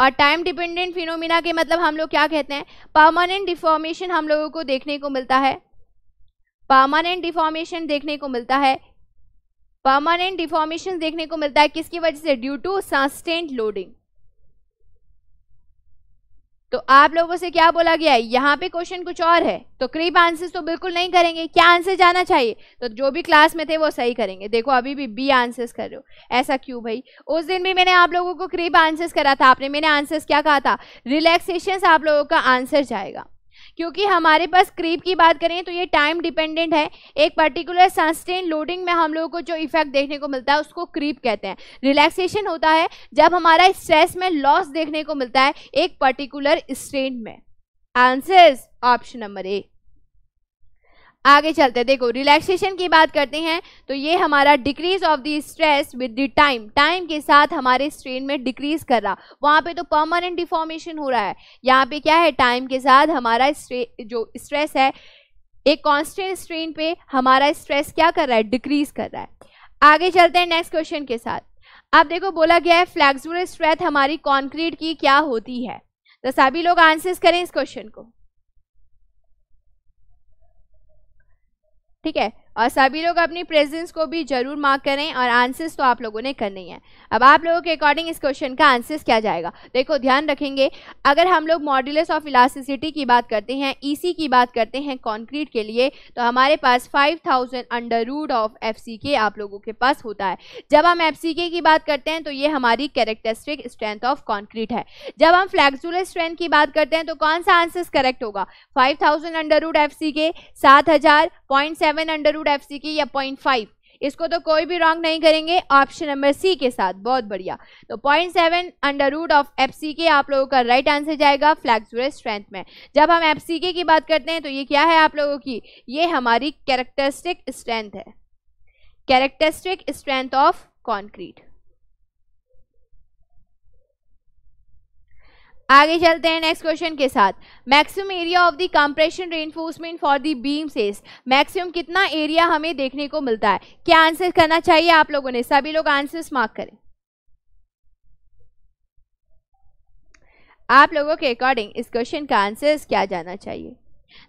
और टाइम डिपेंडेंट फिनोमिना के मतलब हम लोग क्या कहते हैं परमानेंट डिफॉर्मेशन हम लोगों को देखने को मिलता है परमानेंट डिफॉर्मेशन देखने को मिलता है परमानेंट डिफॉर्मेशन देखने को मिलता है किसकी वजह से ड्यू टू सस्टेंट लोडिंग तो आप लोगों से क्या बोला गया है यहाँ पे क्वेश्चन कुछ और है तो करीब आंसर तो बिल्कुल नहीं करेंगे क्या आंसर जाना चाहिए तो जो भी क्लास में थे वो सही करेंगे देखो अभी भी बी आंसर्स कर रहे हो ऐसा क्यों भाई उस दिन भी मैंने आप लोगों को करीब आंसर्स करा था आपने मैंने आंसर्स क्या कहा था रिलैक्सेशन आप लोगों का आंसर जाएगा क्योंकि हमारे पास क्रीप की बात करें तो ये टाइम डिपेंडेंट है एक पर्टिकुलर सस्टेन लोडिंग में हम लोगों को जो इफेक्ट देखने को मिलता है उसको क्रीप कहते हैं रिलैक्सेशन होता है जब हमारा स्ट्रेस में लॉस देखने को मिलता है एक पर्टिकुलर स्ट्रेन में आंसर्स ऑप्शन नंबर ए आगे चलते हैं देखो रिलैक्सेशन की बात करते हैं तो ये हमारा decrease of the stress with the time time के साथ हमारे स्ट्रेन में डिक्रीज कर रहा वहाँ पे तो परमानेंट डिफॉर्मेशन हो रहा है यहाँ पे क्या है टाइम के साथ हमारा जो स्ट्रेस है एक कांस्टेंट स्ट्रेन पे हमारा स्ट्रेस क्या कर रहा है डिक्रीज कर रहा है आगे चलते हैं नेक्स्ट क्वेश्चन के साथ अब देखो बोला गया है फ्लैक्सुलर स्ट्रेंथ हमारी कॉन्क्रीट की क्या होती है तो सभी लोग आंसर्स करें इस क्वेश्चन को ठीक है और सभी लोग अपनी प्रेजेंस को भी जरूर मार्क करें और आंसर्स तो आप लोगों ने करने हैं अब आप लोगों के अकॉर्डिंग इस क्वेश्चन का आंसर्स क्या जाएगा देखो ध्यान रखेंगे अगर हम लोग मॉड्यूल्स ऑफ इलास्टिसिटी की बात करते हैं ईसी e की बात करते हैं कॉन्क्रीट के लिए तो हमारे पास 5000 अंडर रूड ऑफ एफ आप लोगों के पास होता है जब हम एफ की बात करते हैं तो ये हमारी कैरेक्टरिस्टिक स्ट्रेंथ ऑफ कॉन्क्रीट है जब हम फ्लैक्सुलर स्ट्रेंथ की बात करते हैं तो कौन सा आंसर्स करेक्ट होगा five thousand under root F C के सात हजार point seven under root F C की या पॉइंट फाइव इसको तो कोई भी रॉन्ग नहीं करेंगे ऑप्शन नंबर सी के साथ बहुत बढ़िया तो point seven under root of F C के आप लोगों का राइट right आंसर जाएगा फ्लैक्सुलर स्ट्रेंथ में जब हम एफ सी के की बात करते हैं तो ये क्या है आप लोगों की ये हमारी कैरेक्टरिस्टिक स्ट्रेंथ है कैरेक्टरिस्टिक स्ट्रेंथ ऑफ कॉन्क्रीट आगे चलते हैं नेक्स्ट क्वेश्चन के साथ maximum area of the compression reinforcement for the beam सेस मैक्सिमम कितना एरिया हमें देखने को मिलता है क्या आंसर करना चाहिए आप लोगों ने सभी लोग आंसर्स मार्क करें आप लोगों के अकॉर्डिंग इस क्वेश्चन का आंसर क्या जाना चाहिए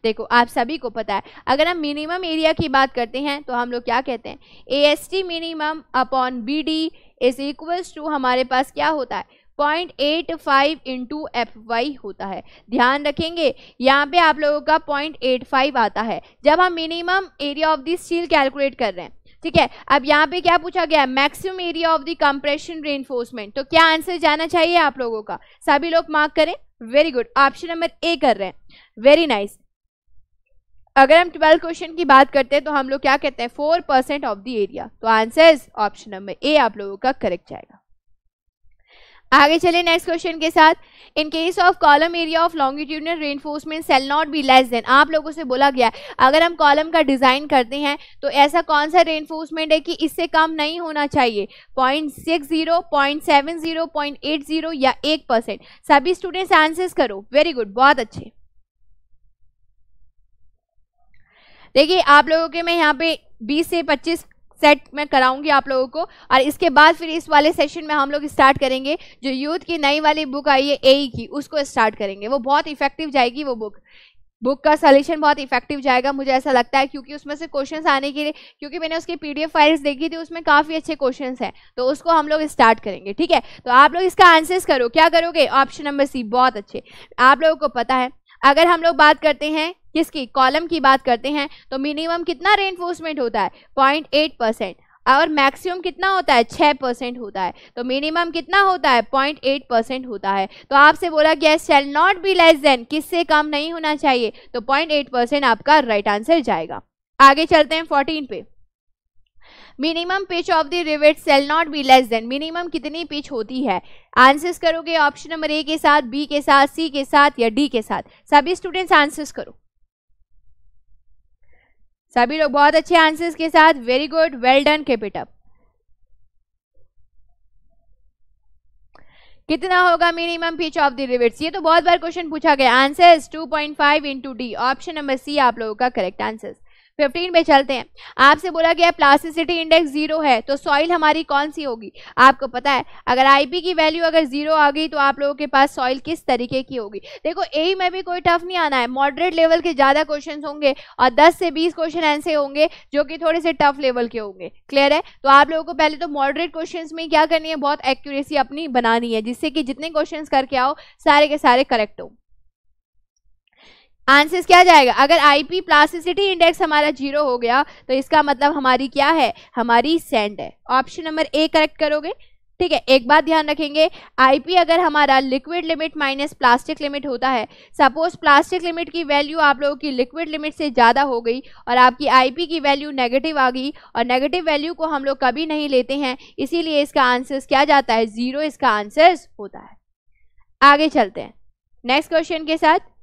देखो आप सभी को पता है अगर हम मिनिमम एरिया की बात करते हैं तो हम लोग क्या कहते हैं A S T minimum upon B D is equals to हमारे पास क्या होता है point eight five into F Y होता है ध्यान रखेंगे यहाँ पे आप लोगों का पॉइंट एट फाइव आता है जब हम minimum area of the steel calculate कर रहे हैं ठीक है अब यहाँ पे क्या पूछा गया maximum area of the compression reinforcement तो क्या आंसर जाना चाहिए आप लोगों का सभी लोग मार्क करें very good option number A कर रहे हैं वेरी नाइस अगर हम ट्वेल्थ क्वेश्चन की बात करते हैं तो हम लोग क्या कहते हैं four percent of the area तो आंसर ऑप्शन नंबर ए आप लोगों का करेक्ट जाएगा आगे चले नेक्स्ट क्वेश्चन के साथ in case of column area of longitudinal reinforcement shall not be less than आप लोगों से बोला गया है अगर हम कॉलम का डिज़ाइन करते हैं तो ऐसा कौन सा रेनफोर्समेंट है कि इससे कम नहीं होना चाहिए point six zero point seven zero point eight zero या एक परसेंट सभी स्टूडेंट्स आंसर्स करो वेरी गुड बहुत अच्छे देखिए आप लोगों के मैं यहाँ पे 20 से 25 सेट मैं कराऊंगी आप लोगों को और इसके बाद फिर इस वाले सेशन में हम लोग स्टार्ट करेंगे जो यूथ की नई वाली बुक आई है ए e की उसको स्टार्ट करेंगे वो बहुत इफेक्टिव जाएगी वो बुक बुक का सोल्यूशन बहुत इफेक्टिव जाएगा मुझे ऐसा लगता है क्योंकि उसमें से क्वेश्चन आने के लिए क्योंकि मैंने उसकी पीडीएफ फाइल्स देखी थी उसमें काफ़ी अच्छे क्वेश्चन हैं तो उसको हम लोग स्टार्ट करेंगे ठीक है तो आप लोग इसका आंसर्स करो क्या करोगे ऑप्शन नंबर सी बहुत अच्छे आप लोगों को पता है अगर हम लोग बात करते हैं किसकी कॉलम की बात करते हैं तो मिनिमम कितना रेनफोर्समेंट होता है पॉइंट एट परसेंट और मैक्सिमम कितना होता है छः परसेंट होता है तो मिनिमम कितना होता है पॉइंट एट परसेंट होता है तो आपसे बोला गया shall not be less than किससे कम नहीं होना चाहिए तो पॉइंट एट परसेंट आपका राइट right आंसर जाएगा आगे चलते हैं फोर्टीन पे minimum pitch of the rivet shall not be less than minimum कितनी पिच होती है आंसर्स करोगे ऑप्शन नंबर ए के साथ बी के साथ सी के साथ या डी के साथ सभी स्टूडेंट्स आंसर्स करो सभी लोग बहुत अच्छे आंसर्स के साथ very good well done keep कितना होगा minimum pitch of the rivets ये तो बहुत बार क्वेश्चन पूछा गया answer 2.5 point five into D option number C आप लोगों का करेक्ट आंसर फिफ्टीन में चलते हैं आपसे बोला गया प्लास्टिसिटी इंडेक्स जीरो है तो सॉइल हमारी कौन सी होगी आपको पता है अगर आईपी की वैल्यू अगर जीरो आ गई तो आप लोगों के पास सॉइल किस तरीके की होगी देखो ए में भी कोई टफ नहीं आना है मॉडरेट लेवल के ज़्यादा क्वेश्चन होंगे और दस से बीस क्वेश्चन ऐसे होंगे जो कि थोड़े से टफ लेवल के होंगे क्लियर है तो आप लोगों को पहले तो मॉडरेट क्वेश्चन में क्या करनी है बहुत एक्यूरेसी अपनी बनानी है जिससे कि जितने क्वेश्चन करके आओ सारे के सारे करेक्ट हो आंसर क्या जाएगा अगर आईपी प्लास्टिसिटी इंडेक्स हमारा जीरो हो गया तो इसका मतलब हमारी क्या है हमारी सेंड है ऑप्शन नंबर ए करेक्ट करोगे ठीक है एक बात ध्यान रखेंगे आईपी अगर हमारा liquid limit minus plastic limit होता है सपोज प्लास्टिक लिमिट की वैल्यू आप लोगों की लिक्विड लिमिट से ज़्यादा हो गई और आपकी आईपी की वैल्यू नेगेटिव आ गई और नेगेटिव वैल्यू को हम लोग कभी नहीं लेते हैं इसीलिए इसका आंसर्स क्या जाता है ज़ीरो इसका आंसर्स होता है आगे चलते हैं नेक्स्ट क्वेश्चन के साथ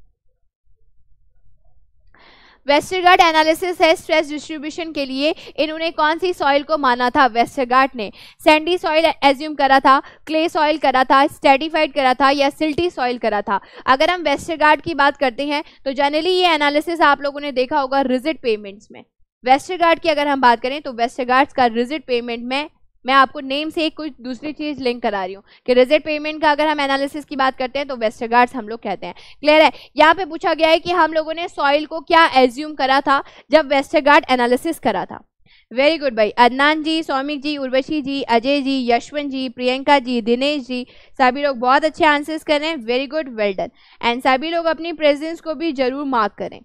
वेस्टरगार्ड एनालिसिस है स्ट्रेस डिस्ट्रीब्यूशन के लिए इन्होंने कौन सी सॉइल को माना था वेस्टरगार्ड ने सैंडी सॉइल एज्यूम करा था क्ले सॉइल करा था स्टेटिफाइड करा था या सिल्टी सॉइल करा था अगर हम वेस्टरगार्ड की बात करते हैं तो जनरली ये एनालिसिस आप लोगों ने देखा होगा रिजिट पेमेंट्स में वेस्टरगार्ड की अगर हम बात करें तो वेस्टरगार्ड का रिजिट पेमेंट में मैं आपको नेम से एक कुछ दूसरी चीज लिंक करा रही हूँ कि रिजिट पेमेंट का अगर हम एनालिसिस की बात करते हैं तो वेस्टरगार्ड्स हम लोग कहते हैं क्लियर है यहाँ पे पूछा गया है कि हम लोगों ने सॉइल को क्या एज्यूम करा था जब वेस्टरगार्ड एनालिसिस करा था वेरी गुड भाई अदनान जी सौमिक जी उर्वशी जी अजय जी यशवंत जी प्रियंका जी दिनेश जी सभी लोग बहुत अच्छे आंसर्स कर रहे हैं very good well done and सभी लोग अपनी प्रेजेंस को भी जरूर मार्क करें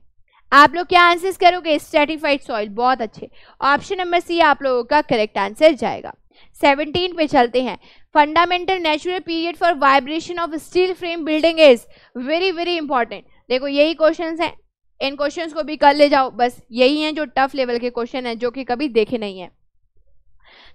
आप लोग क्या आंसर्स करोगे स्टेटिफाइड सॉइल बहुत अच्छे ऑप्शन नंबर सी आप लोगों का करेक्ट आंसर जाएगा सेवनटीन पे चलते हैं fundamental natural period for vibration of steel frame building is very very important देखो यही क्वेश्चन हैं इन क्वेश्चन को भी कर ले जाओ बस यही हैं जो टफ लेवल के क्वेश्चन हैं जो कि कभी देखे नहीं हैं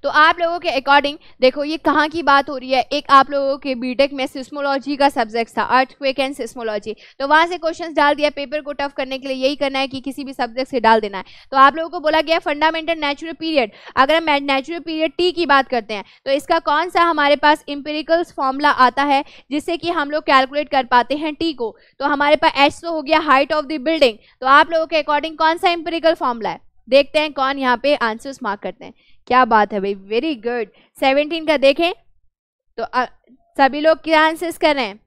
तो आप लोगों के अकॉर्डिंग देखो ये कहाँ की बात हो रही है एक आप लोगों के बीटेक में सिस्मोलॉजी का सब्जेक्ट था क्वेक एंड सिस्मोलॉजी तो वहाँ से क्वेश्चन डाल दिया पेपर को टफ करने के लिए यही करना है कि किसी भी सब्जेक्ट से डाल देना है तो आप लोगों को बोला गया फंडामेंटल नेचुरल पीरियड अगर हम नेचुरल पीरियड टी की बात करते हैं तो इसका कौन सा हमारे पास इम्पेरिकल्स फॉर्मूला आता है जिससे कि हम लोग कैलकुलेट कर पाते हैं टी को तो हमारे पास एच तो हो गया हाइट ऑफ द बिल्डिंग तो आप लोगों के अकॉर्डिंग कौन सा इम्पेरिकल फॉर्मूला है देखते हैं कौन यहाँ पे आंसर्स मार्क करते हैं क्या बात है भाई वेरी गुड सेवनटीन का देखें तो आ, सभी लोग क्या आंसर्स कर रहे हैं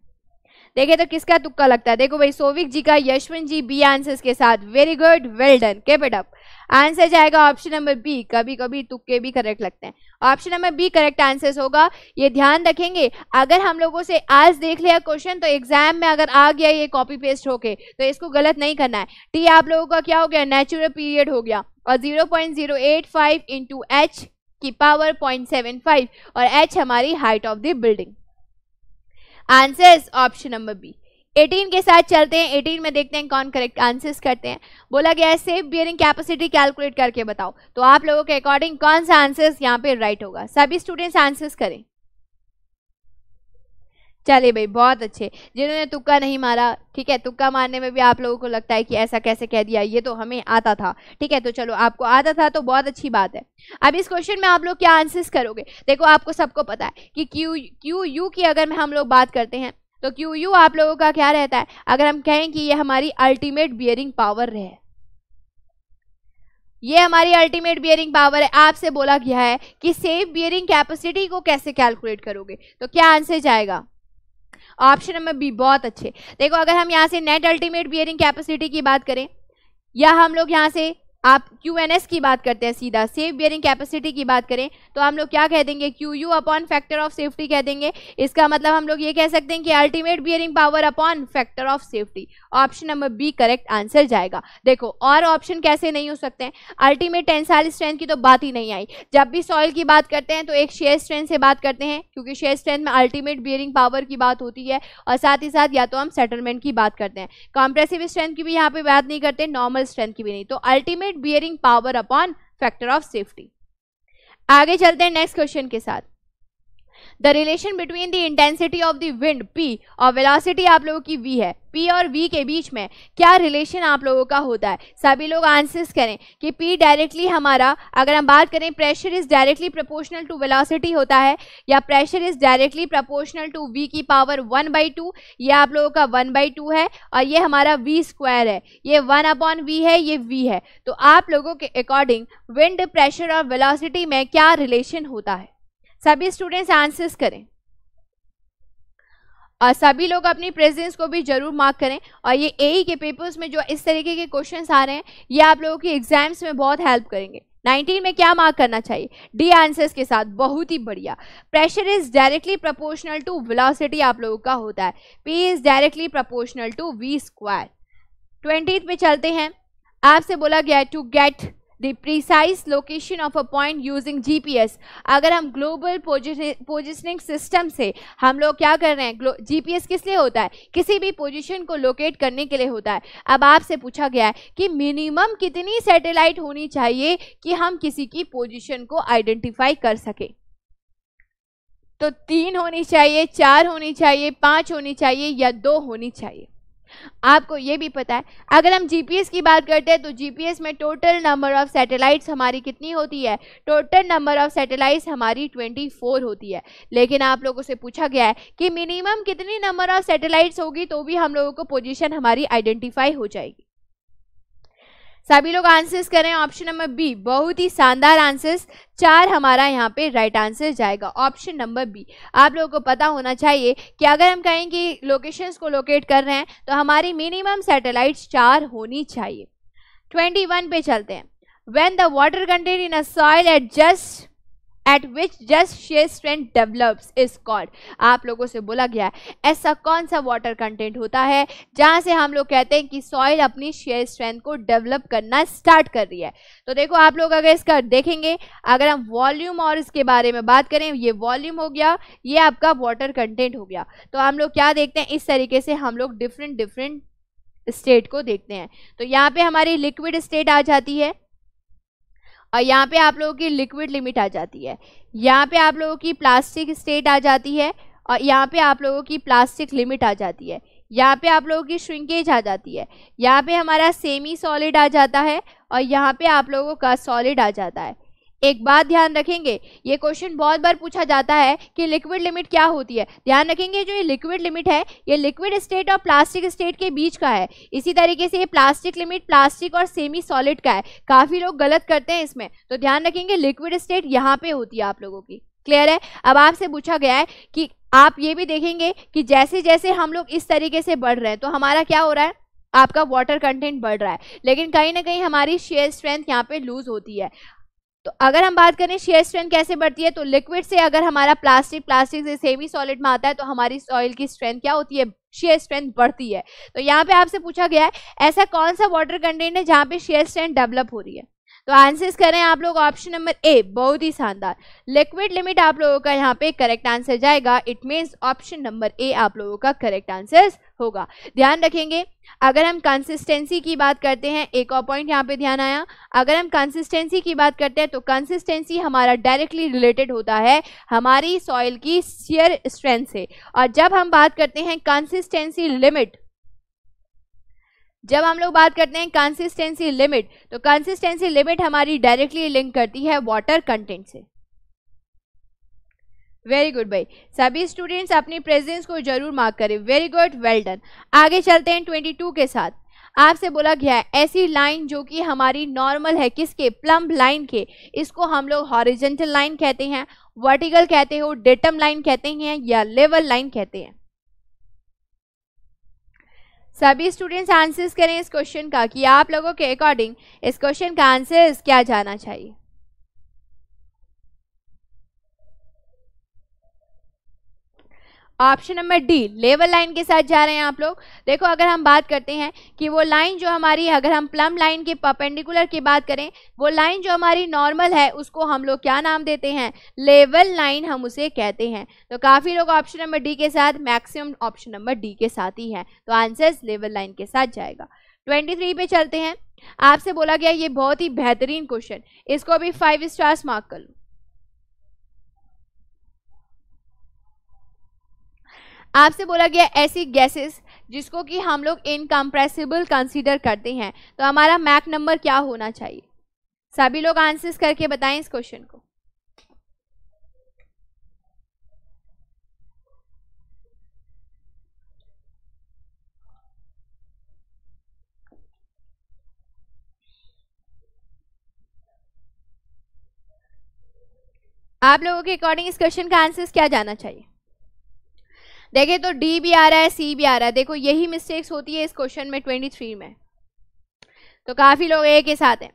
देखें तो किसका तुक्का लगता है देखो भाई सोविक जी का यशवंत जी बी आंसर्स के साथ very good well done keep it up answer जाएगा ऑप्शन नंबर बी कभी कभी तुक्के भी करेक्ट लगते हैं option number B correct answer होगा ये ध्यान रखेंगे अगर हम लोगों से आज देख लिया क्वेश्चन तो एग्जाम में अगर आ गया ये कॉपी पेस्ट होके तो इसको गलत नहीं करना है टी आप लोगों का क्या हो गया नेचुरल पीरियड हो गया और zero point zero eight five into H की पावर पॉइंट सेवन फाइव और एच हमारी height of the building answer option number B 18 के साथ चलते हैं 18 में देखते हैं कौन करेक्ट आंसर्स करते हैं बोला गया है सेफ बियरिंग कैपेसिटी कैलकुलेट करके बताओ तो आप लोगों के अकॉर्डिंग कौन सा आंसर्स यहाँ पे राइट होगा सभी स्टूडेंट्स आंसर्स करें चले भाई बहुत अच्छे जिन्होंने तुक्का नहीं मारा ठीक है तुक्का मारने में भी आप लोगों को लगता है कि ऐसा कैसे कह दिया ये तो हमें आता था ठीक है तो चलो आपको आता था तो बहुत अच्छी बात है अब इस क्वेश्चन में आप लोग क्या आंसर्स करोगे देखो आपको सबको पता है कि क्यू क्यू यू की अगर हम लोग बात करते हैं तो क्यू यू आप लोगों का क्या रहता है अगर हम कहें कि ये हमारी अल्टीमेट बियरिंग पावर है ये हमारी अल्टीमेट बियरिंग पावर है आपसे बोला गया है कि सेफ बियरिंग कैपेसिटी को कैसे कैलकुलेट करोगे तो क्या आंसर जाएगा ऑप्शन नंबर बी बहुत अच्छे देखो अगर हम यहाँ से नेट अल्टीमेट बियरिंग कैपेसिटी की बात करें या हम लोग यहाँ से आप क्यू एन एस की बात करते हैं सीधा सेफ बियरिंग कैपेसिटी की बात करें तो हम लोग क्या कह देंगे Q U upon factor of safety कह देंगे इसका मतलब हम लोग ये कह सकते हैं कि ultimate bearing power upon factor of safety option number B correct answer जाएगा देखो और ऑप्शन कैसे नहीं हो सकते हैं अल्टीमेट टेंसाइल स्ट्रेंथ की तो बात ही नहीं आई जब भी सॉइल की बात करते हैं तो एक शेयर स्ट्रेंथ से बात करते हैं क्योंकि शेयर स्ट्रेंथ में अल्टीमेट बियरिंग पावर की बात होती है और साथ ही साथ या तो हम सेटलमेंट की बात करते हैं कॉम्प्रेसिव स्ट्रेंथ की भी यहाँ पर बात नहीं करते नॉर्मल स्ट्रेंथ की भी नहीं तो ultimate weight bearing power upon factor of safety आगे चलते हैं नेक्स्ट क्वेश्चन के साथ the relation between the intensity of the wind P और वेलासिटी आप लोगों की वी है पी और वी के बीच में क्या रिलेशन आप लोगों का होता है सभी लोग आंसर्स करें कि पी डायरेक्टली हमारा अगर हम बात करें pressure is directly proportional to velocity होता है या pressure is directly proportional to V की पावर वन बाई टू ये आप लोगों का वन बाई टू है और ये हमारा वी स्क्वायर है ये वन अपॉन वी है ये वी है तो आप लोगों के अकॉर्डिंग विंड प्रेशर और वेलासिटी में क्या रिलेशन होता है सभी स्टूडेंट्स आंसर्स करें आ, सभी लोग अपनी प्रेजेंस को भी जरूर मार्क करें और ये ए e के पेपर्स में जो इस तरीके के क्वेश्चन आ रहे हैं ये आप लोगों की एग्जाम्स में बहुत हेल्प करेंगे 19 में क्या मार्क करना चाहिए डी आंसर्स के साथ बहुत ही बढ़िया pressure is directly proportional to velocity आप लोगों का होता है P is directly proportional to V square twenty पे चलते हैं आपसे बोला गया to get the precise location of a point using GPS अगर हम ग्लोबल पोजिशनिंग सिस्टम से हम लोग क्या कर रहे हैं जीपीएस किस लिए होता है किसी भी पोजिशन को लोकेट करने के लिए होता है अब आपसे पूछा गया है कि मिनिमम कितनी सेटेलाइट होनी चाहिए कि हम किसी की पोजिशन को आइडेंटिफाई कर सकें तो तीन होनी चाहिए चार होनी चाहिए पाँच होनी चाहिए या दो होनी चाहिए आपको ये भी पता है अगर हम जीपीएस की बात करते हैं तो जीपीएस में टोटल नंबर ऑफ़ सैटेलाइट्स हमारी कितनी होती है टोटल नंबर ऑफ़ सैटेलाइट्स हमारी 24 होती है लेकिन आप लोगों से पूछा गया है कि मिनिमम कितनी नंबर ऑफ़ सैटेलाइट्स होगी तो भी हम लोगों को पोजिशन हमारी आइडेंटिफाई हो जाएगी सभी लोग आंसर्स करें ऑप्शन नंबर बी बहुत ही शानदार आंसर्स चार हमारा यहाँ पे राइट आंसर जाएगा ऑप्शन नंबर बी आप लोगों को पता होना चाहिए कि अगर हम कहें कि लोकेशंस को लोकेट कर रहे हैं तो हमारी मिनिमम सैटेलाइट्स चार होनी चाहिए ट्वेंटी वन पे चलते हैं when the water content in a soil at just at which just shear strength develops is called आप लोगों से बोला गया है ऐसा कौन सा वाटर कंटेंट होता है जहाँ से हम लोग कहते हैं कि सॉइल अपनी शेयर स्ट्रेंथ को डेवलप करना स्टार्ट कर रही है तो देखो आप लोग अगर इसका देखेंगे अगर हम वॉल्यूम और इसके बारे में बात करें ये वॉल्यूम हो गया ये आपका वाटर कंटेंट हो गया तो हम लोग क्या देखते हैं इस तरीके से हम लोग डिफरेंट डिफरेंट स्टेट को देखते हैं तो यहाँ पे हमारी लिक्विड स्टेट आ जाती है और यहाँ पे आप लोगों की लिक्विड लिमिट आ जाती है यहाँ पे आप लोगों की प्लास्टिक स्टेट आ जाती है और यहाँ पे आप लोगों की प्लास्टिक लिमिट आ जाती है यहाँ पे आप लोगों की श्रिंकेज आ जाती है यहाँ पे हमारा सेमी सॉलिड आ जाता है और यहाँ पे आप लोगों का सॉलिड आ जाता है एक बात ध्यान रखेंगे ये क्वेश्चन बहुत बार पूछा जाता है कि लिक्विड लिमिट क्या होती है ध्यान रखेंगे जो ये लिक्विड लिमिट है ये लिक्विड स्टेट और प्लास्टिक स्टेट के बीच का है इसी तरीके से ये प्लास्टिक लिमिट प्लास्टिक और सेमी सॉलिड का है काफ़ी लोग गलत करते हैं इसमें तो ध्यान रखेंगे लिक्विड स्टेट यहाँ पे होती है आप लोगों की क्लियर है अब आपसे पूछा गया है कि आप ये भी देखेंगे कि जैसे जैसे हम लोग इस तरीके से बढ़ रहे हैं तो हमारा क्या हो रहा है आपका वाटर कंटेंट बढ़ रहा है लेकिन कहीं ना कहीं हमारी शेयर स्ट्रेंथ यहाँ पे लूज होती है तो अगर हम बात करें शेयर स्ट्रेंथ कैसे बढ़ती है तो लिक्विड से अगर हमारा प्लास्टिक प्लास्टिक से सेमी सॉलिड में आता है तो हमारी सॉइल की स्ट्रेंथ क्या होती है शेयर स्ट्रेंथ बढ़ती है तो यहाँ पे आपसे पूछा गया है ऐसा कौन सा वाटर कंटेंट है जहाँ पे शेयर स्ट्रेंथ डेवलप हो रही है तो आंसर्स करें आप लोग ऑप्शन नंबर ए बहुत ही शानदार लिक्विड लिमिट आप लोगों का यहाँ पे करेक्ट आंसर जाएगा it means option number A आप लोगों का करेक्ट आंसर होगा ध्यान रखेंगे अगर हम कंसिस्टेंसी की बात करते हैं एक और पॉइंट यहाँ पे ध्यान आया अगर हम कंसिस्टेंसी की बात करते हैं तो कंसिस्टेंसी हमारा डायरेक्टली रिलेटेड होता है हमारी सॉइल की शेयर स्ट्रेंथ से और जब हम बात करते हैं कंसिस्टेंसी लिमिट जब हम लोग बात करते हैं कंसिस्टेंसी लिमिट तो कंसिस्टेंसी लिमिट हमारी डायरेक्टली लिंक करती है वाटर कंटेंट से वेरी गुड भाई सभी स्टूडेंट्स अपनी प्रेजेंस को जरूर मार्क करें वेरी गुड वेल डन आगे चलते हैं ट्वेंटी टू के साथ आपसे बोला गया है ऐसी लाइन जो कि हमारी नॉर्मल है किसके प्लम्ब लाइन के इसको हम लोग हॉरिजेंटल लाइन कहते हैं वर्टिकल कहते हो डेटम लाइन कहते हैं या लेवल लाइन कहते हैं सभी स्टूडेंट्स आंसर्स करें इस क्वेश्चन का कि आप लोगों के अकॉर्डिंग इस क्वेश्चन का आंसर क्या जाना चाहिए option number D level line के साथ जा रहे हैं आप लोग देखो अगर हम बात करते हैं कि वो लाइन जो हमारी अगर हम प्लम लाइन के परपेंडिकुलर की बात करें वो लाइन जो हमारी नॉर्मल है उसको हम लोग क्या नाम देते हैं लेवल लाइन हम उसे कहते हैं तो काफ़ी लोग ऑप्शन नंबर डी के साथ मैक्सिमम ऑप्शन नंबर डी के साथ ही है तो आंसर्स लेवल लाइन के साथ जाएगा ट्वेंटी थ्री पे चलते हैं आपसे बोला गया ये बहुत ही बेहतरीन क्वेश्चन इसको भी फाइव स्टार्स मार्क कर लूँ आपसे बोला गया ऐसी गैसेस जिसको कि हम लोग इनकम्प्रेसिबल कंसीडर करते हैं तो हमारा मैक नंबर क्या होना चाहिए सभी लोग आंसर्स करके बताएं इस क्वेश्चन को आप लोगों के अकॉर्डिंग इस क्वेश्चन का आंसर क्या जाना चाहिए देखिए तो डी भी आ रहा है सी भी आ रहा है देखो यही मिस्टेक्स होती है इस क्वेश्चन में ट्वेंटी थ्री में तो काफ़ी लोग एक के साथ हैं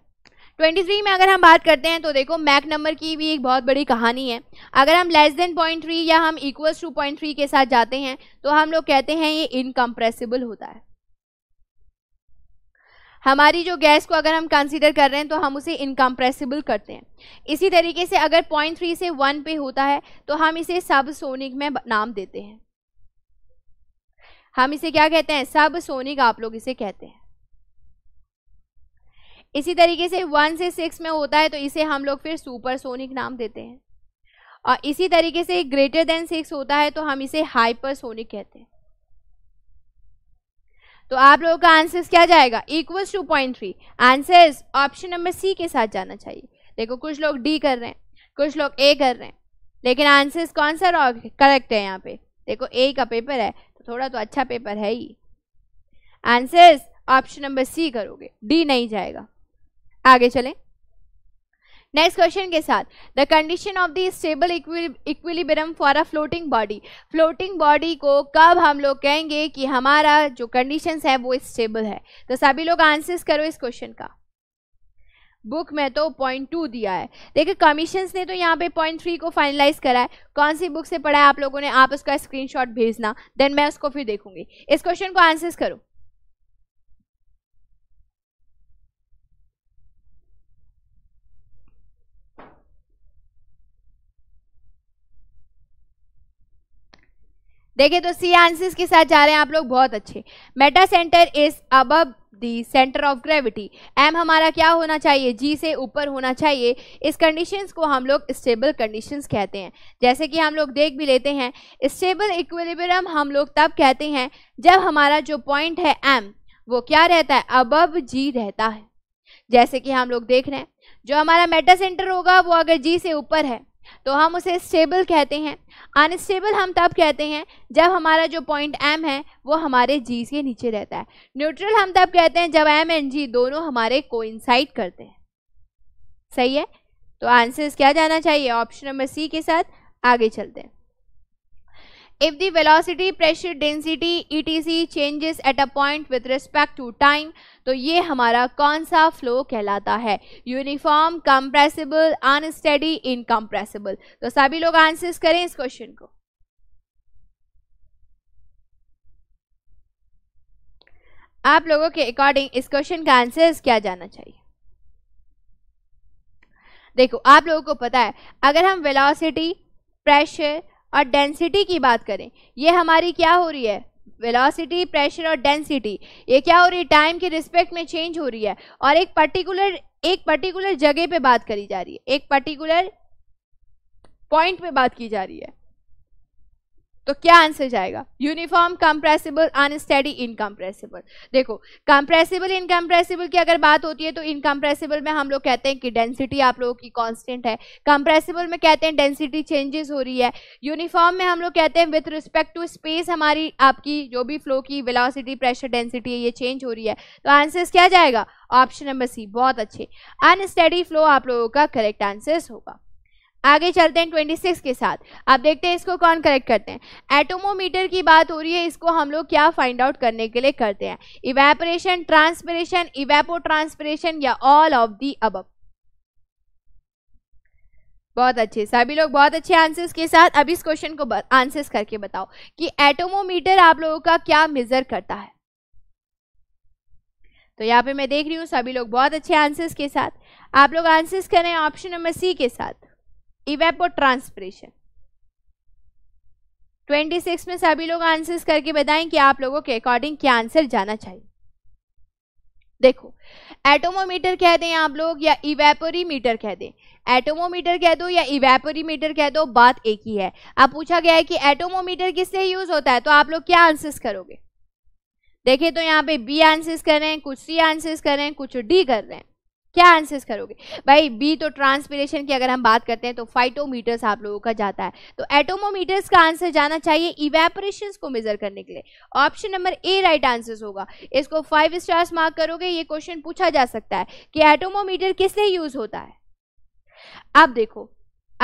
ट्वेंटी थ्री में अगर हम बात करते हैं तो देखो मैक नंबर की भी एक बहुत बड़ी कहानी है अगर हम लेस देन पॉइंट थ्री या हम इक्वल्स टू पॉइंट थ्री के साथ जाते हैं तो हम लोग कहते हैं ये इनकम्प्रेसिबल होता है हमारी जो गैस को अगर हम कंसीडर कर रहे हैं तो हम उसे इनकम्प्रेसिबल करते हैं इसी तरीके से अगर पॉइंट थ्री से वन पे होता है तो हम इसे सब सोनिक में नाम देते हैं हम इसे क्या कहते हैं सब सोनिक आप लोग इसे कहते हैं इसी तरीके से वन से सिक्स में होता है तो इसे हम लोग फिर सुपर सोनिक नाम देते हैं और इसी तरीके से ग्रेटर देन सिक्स होता है तो हम इसे हाइपर सोनिक कहते हैं तो आप लोगों का आंसर क्या जाएगा equals to point three answer option number C के साथ जाना चाहिए देखो कुछ लोग डी कर रहे हैं कुछ लोग ए कर रहे हैं लेकिन आंसर कौन सा करेक्ट है यहाँ पे देखो ए का पेपर है तो थोड़ा तो अच्छा पेपर है ही आंसर्स ऑप्शन नंबर सी करोगे डी नहीं जाएगा आगे चलें नेक्स्ट क्वेश्चन के साथ the condition of the stable equilibrium for a floating body floating body को कब हम लोग कहेंगे कि हमारा जो कंडीशंस है वो स्टेबल है तो सभी लोग आंसर्स करो इस क्वेश्चन का बुक में तो पॉइंट टू दिया है देखिए कमीशन ने तो यहाँ पे पॉइंट थ्री को फाइनलाइज करा है कौन सी बुक से पढ़ा है आप लोगों ने आप उसका स्क्रीनशॉट भेजना देन मैं उसको फिर देखूंगी इस क्वेश्चन को आंसर्स करो देखिए तो सी आंसर्स के साथ जा रहे हैं आप लोग बहुत अच्छे meta centre is above the centre of gravity M हमारा क्या होना चाहिए जी से ऊपर होना चाहिए इस कंडीशंस को हम लोग स्टेबल कंडीशंस कहते हैं जैसे कि हम लोग देख भी लेते हैं स्टेबल इक्विलिब्रियम हम लोग तब कहते हैं जब हमारा जो पॉइंट है एम वो क्या रहता है अबब जी रहता है जैसे कि हम लोग देख रहे हैं जो हमारा मेटा सेंटर होगा वो अगर जी से ऊपर है तो हम उसे स्टेबल कहते हैं अनस्टेबल हम तब कहते हैं जब हमारा जो पॉइंट एम है वो हमारे जी के नीचे रहता है न्यूट्रल हम तब कहते हैं जब एम एंड जी दोनों हमारे को करते हैं सही है तो आंसर्स क्या जाना चाहिए ऑप्शन नंबर सी के साथ आगे चलते हैं if the if pressure density E T C changes at a point with respect to time तो ये हमारा कौन सा फ्लो कहलाता है यूनिफॉर्म कंप्रेसिबल अनस्टेडी इनकम्प्रेसिबल तो सभी लोग आंसर्स करें इस क्वेश्चन को आप लोगों के अकॉर्डिंग इस क्वेश्चन का आंसर क्या जाना चाहिए देखो आप लोगों को पता है अगर हम वेलोसिटी प्रेशर और डेंसिटी की बात करें ये हमारी क्या हो रही है वेलोसिटी प्रेशर और डेंसिटी ये क्या हो रही है टाइम के रिस्पेक्ट में चेंज हो रही है और एक पर्टिकुलर एक पर्टिकुलर जगह पे बात करी जा रही है एक पर्टिकुलर पॉइंट पे बात की जा रही है तो क्या आंसर जाएगा यूनिफॉर्म कंप्रेसिबल अनस्टेडी इनकम्प्रेसिबल देखो कंप्रेसिबल इनकम्प्रेसिबल की अगर बात होती है तो इनकम्प्रेसिबल में हम लोग कहते हैं कि डेंसिटी आप लोगों की कांस्टेंट है कंप्रेसिबल में कहते हैं डेंसिटी चेंजेस हो रही है यूनिफॉर्म में हम लोग कहते हैं विथ रिस्पेक्ट टू स्पेस हमारी आपकी जो भी फ्लो की विलासिटी प्रेशर डेंसिटी है ये चेंज हो रही है तो आंसर क्या जाएगा ऑप्शन नंबर सी बहुत अच्छे अनस्टेडी फ्लो आप लोगों का करेक्ट आंसर होगा आगे चलते हैं 26 के साथ आप देखते हैं इसको कौन करेक्ट करते हैं एटोमोमीटर की बात हो रही है इसको हम लोग क्या फाइंड आउट करने के लिए करते हैं इवेपरेशन ट्रांसपरेशन इवेपो ट्रांसपरेशन या ऑल ऑफ दी अब बहुत अच्छे सभी लोग बहुत अच्छे आंसर्स के साथ अब इस क्वेश्चन को आंसर्स करके बताओ कि एटोमोमीटर आप लोगों का क्या मेजर करता है तो यहाँ पे मैं देख रही हूँ सभी लोग बहुत अच्छे आंसर्स के साथ आप लोग आंसर्स करें ऑप्शन नंबर सी के साथ इवेपोट्रांसप्रेशन 26 में सभी लोग आंसर्स करके बताएं कि आप लोगों के अकॉर्डिंग क्या आंसर जाना चाहिए देखो एटोमोमीटर कह दें आप लोग या इवेपोरी मीटर कह दें एटोमोमीटर कह दो या इवेपोरी मीटर कह दो बात एक ही है अब पूछा गया है कि एटोमोमीटर किससे यूज होता है तो आप लोग क्या आंसर्स करोगे देखिए तो यहाँ पे बी आंसर्स कर रहे हैं कुछ सी आंसर्स कर रहे हैं कुछ डी कर रहे हैं क्या आंसर्स करोगे भाई बी तो ट्रांसपिरेशन की अगर हम बात करते हैं तो फाइटोमीटर्स आप लोगों का जाता है तो एटोमोमीटर्स का आंसर जाना चाहिए इवेपोरेशन को मेजर करने के लिए option number A right answer होगा इसको फाइव स्टार्स मार्क करोगे ये क्वेश्चन पूछा जा सकता है कि एटोमोमीटर किस लिए यूज होता है अब देखो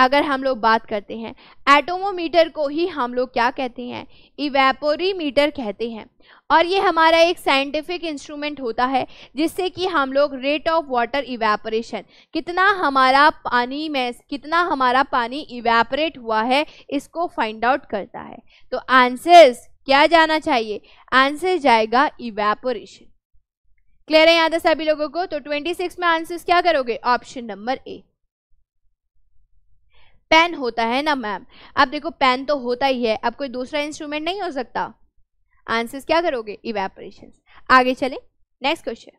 अगर हम लोग बात करते हैं एटोमोमीटर को ही हम लोग क्या कहते हैं इवेपोरीमीटर कहते हैं और ये हमारा एक साइंटिफिक इंस्ट्रूमेंट होता है जिससे कि हम लोग रेट ऑफ वाटर इवेपोरेशन कितना हमारा पानी में कितना हमारा पानी इवेपोरेट हुआ है इसको फाइंड आउट करता है तो आंसर्स क्या जाना चाहिए आंसर जाएगा इवेपोरेशन क्लियर है यहाँ तक सभी लोगों को तो 26 में आंसर्स क्या करोगे ऑप्शन नंबर ए पेन होता है ना मैम अब देखो पेन तो होता ही है अब कोई दूसरा इंस्ट्रूमेंट नहीं हो सकता आंसर्स क्या करोगे इवेपोरेशन आगे चले नेक्स्ट क्वेश्चन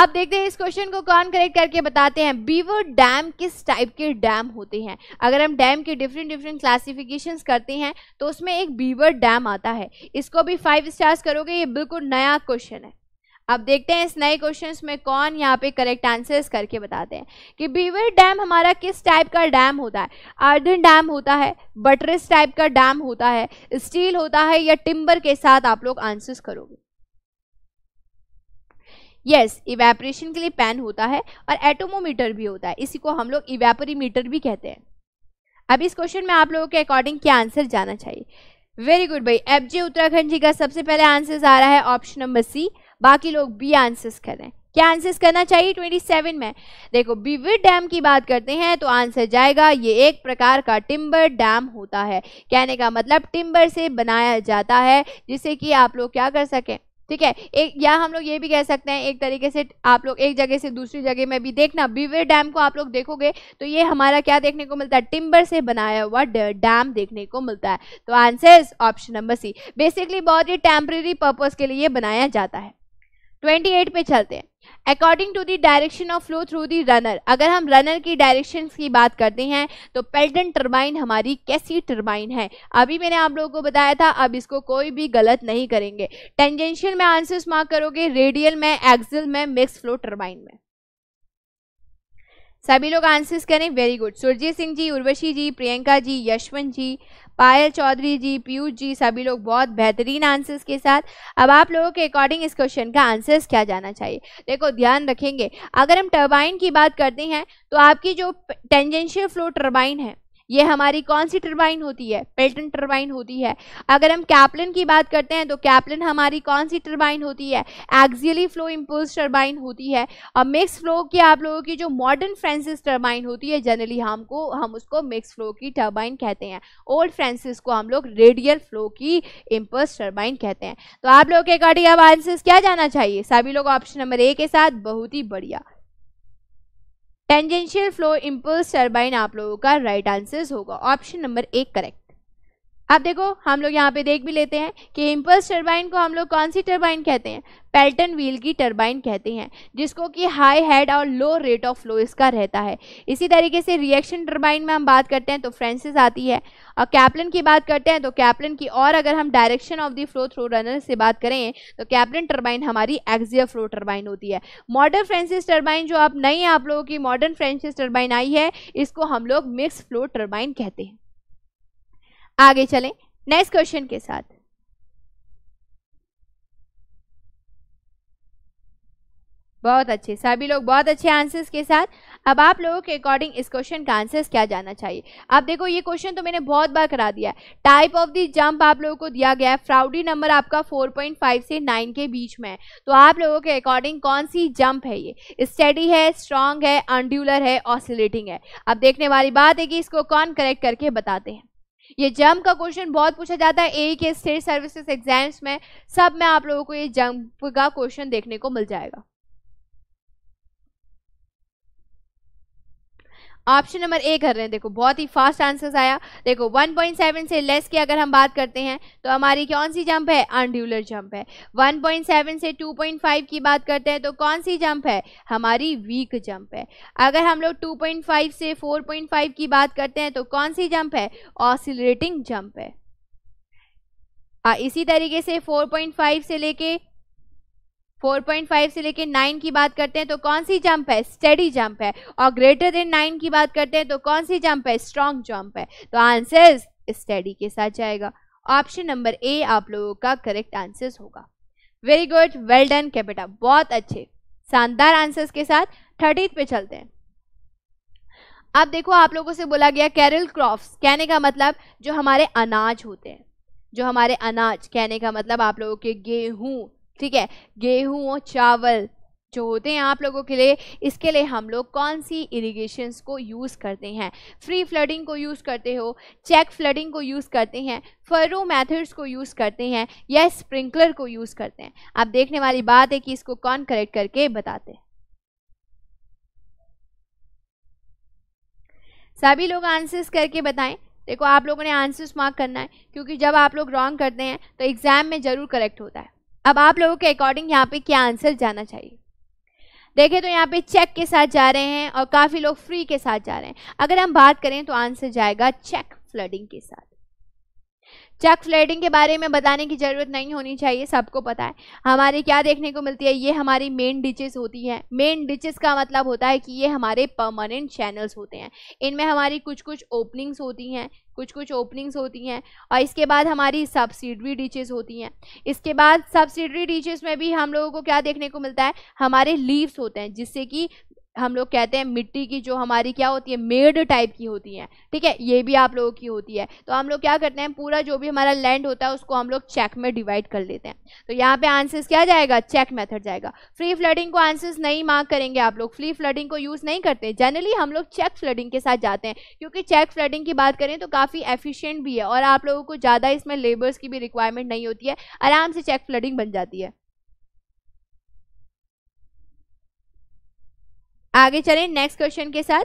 अब देखते हैं इस क्वेश्चन को कौन करेक्ट करके बताते हैं बीवर डैम किस टाइप के डैम होते हैं अगर हम डैम के डिफरेंट डिफरेंट क्लासिफिकेशंस करते हैं तो उसमें एक बीवर डैम आता है इसको भी फाइव स्टार्स करोगे ये बिल्कुल नया क्वेश्चन है अब देखते हैं इस नए क्वेश्चंस में कौन यहाँ पे करेक्ट आंसर्स करके बताते हैं कि बीवर डैम हमारा किस टाइप का डैम होता है आर्दन डैम होता है बटरेस टाइप का डैम होता है स्टील होता है या टिम्बर के साथ आप लोग आंसर्स करोगे यस yes, इवेपरेशन के लिए पैन होता है और एटोमोमीटर भी होता है इसी को हम लोग इवेपरीमीटर भी कहते हैं अब इस क्वेश्चन में आप लोगों के अकॉर्डिंग क्या आंसर जाना चाहिए वेरी गुड भाई एफ उत्तराखंड जी का सबसे पहले आंसर आ रहा है ऑप्शन नंबर सी बाकी लोग बी आंसर्स करें क्या आंसर्स करना चाहिए 27 में देखो बीविड डैम की बात करते हैं तो आंसर जाएगा ये एक प्रकार का टिम्बर डैम होता है कहने का मतलब टिम्बर से बनाया जाता है जिससे कि आप लोग क्या कर सकें ठीक है एक या हम लोग ये भी कह सकते हैं एक तरीके से आप लोग एक जगह से दूसरी जगह में भी देखना बीवर डैम को आप लोग देखोगे तो ये हमारा क्या देखने को मिलता है टिम्बर से बनाया हुआ डैम देखने को मिलता है तो answer option number C basically बहुत ही टेम्प्रेरी पर्पज़ के लिए बनाया जाता है ट्वेंटी एट पे चलते हैं according to the direction of flow through the runner अगर हम रनर की डायरेक्शन की बात करते हैं तो पेल्टन टर्बाइन हमारी कैसी टर्बाइन है अभी मैंने आप लोगों को बताया था अब इसको कोई भी गलत नहीं करेंगे टेंजेंशियल में आंसर्स मार्क करोगे रेडियल में एक्सल में मिक्स फ्लो टर्बाइन में सभी लोग आंसर्स करें वेरी गुड सुरजीत सिंह जी उर्वशी जी प्रियंका जी यशवंत जी पायल चौधरी जी पीयूष जी सभी लोग बहुत बेहतरीन आंसर्स के साथ अब आप लोगों के अकॉर्डिंग इस क्वेश्चन का आंसर्स क्या जाना चाहिए देखो ध्यान रखेंगे अगर हम टर्बाइन की बात करते हैं तो आपकी जो टेंजेंशियल फ्लो टर्बाइन है ये हमारी कौन सी टर्बाइन होती है पेल्टन टर्बाइन होती है अगर हम कैप्लिन की बात करते हैं तो कैप्लिन हमारी कौन सी टर्बाइन होती है एक्जियली फ्लो इम्पोज टर्बाइन होती है और मिक्स फ्लो की आप लोगों की जो मॉडर्न फ्रेंसिस टर्बाइन होती है जनरली हमको हम उसको मिक्स फ्लो की टर्बाइन कहते हैं ओल्ड फ्रेंसिस को हम लोग रेडियल फ्लो की इम्पल्स टर्बाइन कहते हैं तो आप लोगों के अकॉर्डिंग अब आंसर्स क्या जाना चाहिए सभी लोग ऑप्शन नंबर ए के साथ बहुत ही बढ़िया टेंजेंशियल फ्लो इम्पल्स टर्बाइन आप लोगों का राइट आंसर होगा ऑप्शन नंबर एक करेक्ट अब देखो हम लोग यहाँ पे देख भी लेते हैं कि इम्पल्स टरबाइन को हम लोग कौन सी टरबाइन कहते हैं पैल्टन व्हील की टरबाइन कहते हैं जिसको कि हाई हेड और लो रेट ऑफ फ्लो इसका रहता है इसी तरीके से रिएक्शन टरबाइन में हम बात करते हैं तो फ्रेंसिस आती है और कैप्लन की बात करते हैं तो कैप्लन की और अगर हम direction of the flow through runner से बात करें तो कैप्लन टर्बाइन हमारी एक्जिया फ्लो टर्बाइन होती है मॉडर्न फ्रेंसिस टर्बाइन जो आप नई आप लोगों की मॉडर्न फ्रेंसिस टर्बाइन आई है इसको हम लोग मिक्स फ्लो टर्बाइन कहते हैं आगे चलें नेक्स्ट क्वेश्चन के साथ बहुत अच्छे सभी लोग बहुत अच्छे आंसर्स के साथ अब आप लोगों के अकॉर्डिंग इस क्वेश्चन का आंसर्स क्या जाना चाहिए अब देखो ये क्वेश्चन तो मैंने बहुत बार करा दिया है टाइप ऑफ दी जंप आप लोगों को दिया गया है फ्राउडी नंबर आपका 4.5 से 9 के बीच में है तो आप लोगों के अकॉर्डिंग कौन सी जंप है ये स्टडी है स्ट्रांग है अंड्यूलर है ऑसिलेटिंग है अब देखने वाली बात है कि इसको कौन करेक्ट करके बताते हैं ये जम का क्वेश्चन बहुत पूछा जाता है ए के स्टेट सर्विसेज एग्जाम्स में सब में आप लोगों को ये जम का क्वेश्चन देखने को मिल जाएगा ऑप्शन नंबर ए कर रहे हैं देखो बहुत ही फास्ट आंसर्स आया देखो 1.7 से लेस की अगर हम बात करते हैं तो हमारी कौन सी जंप है अनड्यूलर जंप है 1.7 से 2.5 की बात करते हैं तो कौन सी जंप है हमारी वीक जंप है अगर हम लोग 2.5 से 4.5 की बात करते हैं तो कौन सी जंप है ऑसिलेटिंग जंप है आ, इसी तरीके से 4.5 से लेके 4.5 से लेके 9 की बात करते हैं तो कौन सी जंप है स्टडी जंप है और ग्रेटर देन 9 की बात करते हैं तो कौन सी जंप है स्ट्रॉन्ग जंप है तो आंसर स्टडी के साथ जाएगा ऑप्शन नंबर ए आप लोगों का करेक्ट आंसर होगा very good well done keep it up बहुत अच्छे शानदार आंसर्स के साथ थर्टी पे चलते हैं अब देखो आप लोगों से बोला गया कैरल क्रॉप्स कहने का मतलब जो हमारे अनाज होते हैं जो हमारे अनाज कहने का मतलब आप लोगों के गेहूं ठीक है गेहूँ और चावल जो होते हैं आप लोगों के लिए इसके लिए हम लोग कौन सी इरीगेशन को यूज़ करते हैं फ्री फ्लडिंग को यूज़ करते हो चेक फ्लडिंग को यूज़ करते हैं फरो मैथड्स को यूज़ करते हैं या स्प्रिंकलर को यूज़ करते हैं आप देखने वाली बात है कि इसको कौन करेक्ट करके बताते हैं सभी लोग आंसर्स करके बताएं देखो आप लोगों ने आंसर्स मार्क करना है क्योंकि जब आप लोग रॉन्ग करते हैं तो एग्ज़ाम में ज़रूर करेक्ट होता है अब आप लोगों के अकॉर्डिंग यहाँ पे क्या आंसर जाना चाहिए देखें तो यहाँ पे चेक के साथ जा रहे हैं और काफ़ी लोग फ्री के साथ जा रहे हैं अगर हम बात करें तो आंसर जाएगा चेक फ्लडिंग के साथ चक फ्लैटिंग के बारे में बताने की ज़रूरत नहीं होनी चाहिए सबको पता है हमारे क्या देखने को मिलती है ये हमारी मेन डिचेस होती हैं मेन डिचेस का मतलब होता है कि ये हमारे परमानेंट चैनल्स होते हैं इनमें हमारी कुछ कुछ ओपनिंग्स होती हैं कुछ कुछ ओपनिंग्स होती हैं और इसके बाद हमारी सब्सिडरी डिचेस होती हैं इसके बाद सब्सिडरी डिचेस में भी हम लोगों को क्या देखने को मिलता है हमारे लीव्स होते हैं जिससे कि हम लोग कहते हैं मिट्टी की जो हमारी क्या होती है मेड टाइप की होती है ठीक है ये भी आप लोगों की होती है तो हम लोग क्या करते हैं पूरा जो भी हमारा लैंड होता है उसको हम लोग चेक में डिवाइड कर लेते हैं तो यहाँ पे आंसर्स क्या जाएगा चेक मेथड जाएगा फ्री फ्लडिंग को आंसर्स नहीं मार्क करेंगे आप लोग फ्री फ्लडिंग को यूज़ नहीं करते जनरली हम लोग चेक फ्लडिंग के साथ जाते हैं क्योंकि चेक फ्लडिंग की बात करें तो काफ़ी एफिशियंट भी है और आप लोगों को ज़्यादा इसमें लेबर्स की भी रिक्वायरमेंट नहीं होती है आराम से चेक फ्लडिंग बन जाती है आगे चलें नेक्स्ट क्वेश्चन के साथ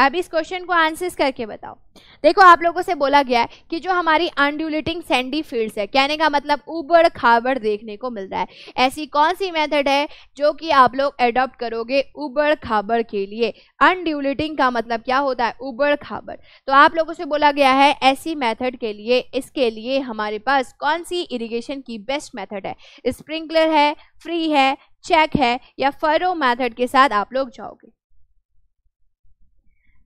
अब इस क्वेश्चन को आंसर्स करके बताओ देखो आप लोगों से बोला गया है कि जो हमारी अनड्यूलेटिंग सैंडी फील्ड्स है कहने का मतलब उबड़ खाबड़ देखने को मिल रहा है ऐसी कौन सी मेथड है जो कि आप लोग एडॉप्ट करोगे उबड़ खाबड़ के लिए अनड्यूलेटिंग का मतलब क्या होता है उबड़ खाबड़ तो आप लोगों से बोला गया है ऐसी मैथड के लिए इसके लिए हमारे पास कौन सी इरीगेशन की बेस्ट मैथड है स्प्रिंकलर है फ्री है चेक है या फरो मैथड के साथ आप लोग जाओगे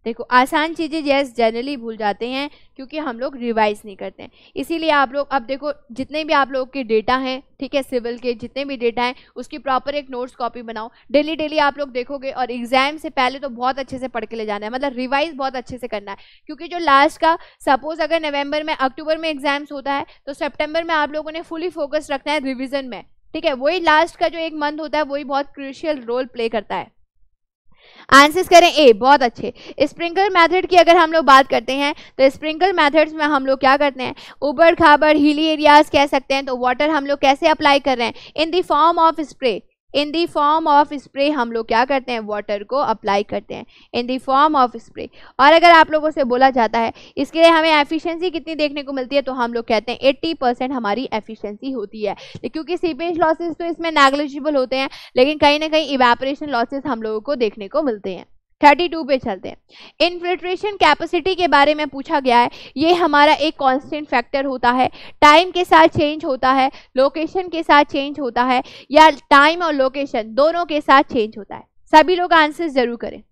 देखो आसान चीज़ें यस जनरली भूल जाते हैं क्योंकि हम लोग रिवाइज नहीं करते हैं इसीलिए आप लोग अब देखो जितने भी आप लोग के डेटा हैं ठीक है सिविल के जितने भी डेटा हैं उसकी प्रॉपर एक नोट्स कॉपी बनाओ डेली डेली आप लोग देखोगे और एग्जाम से पहले तो बहुत अच्छे से पढ़ के ले जाना है मतलब रिवाइज बहुत अच्छे से करना है क्योंकि जो लास्ट का सपोज अगर नवंबर में अक्टूबर में एग्जाम्स होता है तो सेप्टेम्बर में आप लोगों ने फुली फोकस रखना है रिविजन में ठीक है वही लास्ट का जो एक मंथ होता है वही बहुत क्रिशियल रोल प्ले करता है आंसर्स करें ए बहुत अच्छे स्प्रिंकल मेथड की अगर हम लोग बात करते हैं तो स्प्रिंकल मेथड्स में हम लोग क्या करते हैं उबड़ खाबड़ हिली एरियाज कह सकते हैं तो वाटर हम लोग कैसे अप्लाई कर रहे हैं in the form of spray in the form of spray हम लोग क्या करते हैं वाटर को अप्लाई करते हैं in the form of spray और अगर आप लोगों से बोला जाता है इसके लिए हमें एफिशिएंसी कितनी देखने को मिलती है तो हम लोग कहते हैं 80 परसेंट हमारी एफिशिएंसी होती है क्योंकि सीपेज लॉसेज तो इसमें नेग्लिजिबल होते हैं लेकिन कहीं ना कहीं इवेपरेशन लॉसेज हम लोगों को देखने को मिलते हैं थर्टी टू पे चलते हैं इनफिल्ट्रेशन कैपेसिटी के बारे में पूछा गया है ये हमारा एक कांस्टेंट फैक्टर होता है टाइम के साथ चेंज होता है लोकेशन के साथ चेंज होता है या टाइम और लोकेशन दोनों के साथ चेंज होता है सभी लोग आंसर जरूर करें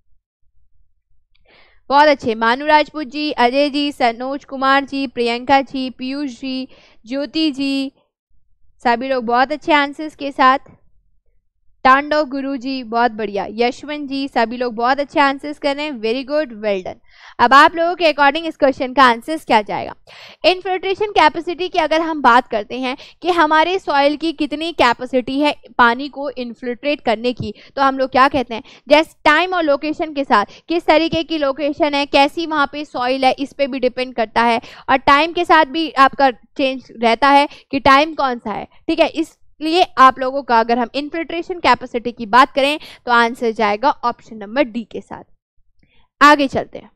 बहुत अच्छे मानू राजपूत जी अजय जी सनोज कुमार जी प्रियंका जी पीयूष जी ज्योति जी सभी लोग बहुत अच्छे आंसर्स के साथ तांडव गुरु जी बहुत बढ़िया यशवंत जी सभी लोग बहुत अच्छे आंसर्स कर रहे हैं वेरी गुड वेल डन अब आप लोगों के अकॉर्डिंग इस क्वेश्चन का आंसर्स क्या जाएगा इनफिल्ट्रेशन कैपेसिटी की अगर हम बात करते हैं कि हमारे सॉइल की कितनी कैपेसिटी है पानी को इन्फिल्ट्रेट करने की तो हम लोग क्या कहते हैं जैसे टाइम और लोकेशन के साथ किस तरीके की लोकेशन है कैसी वहाँ पर सॉइल है इस पर भी डिपेंड करता है और टाइम के साथ भी आपका चेंज रहता है कि टाइम कौन सा है ठीक है इस इसलिए आप लोगों का अगर हम इनफिल्ट्रेशन कैपेसिटी की बात करें तो आंसर जाएगा ऑप्शन नंबर डी के साथ आगे चलते हैं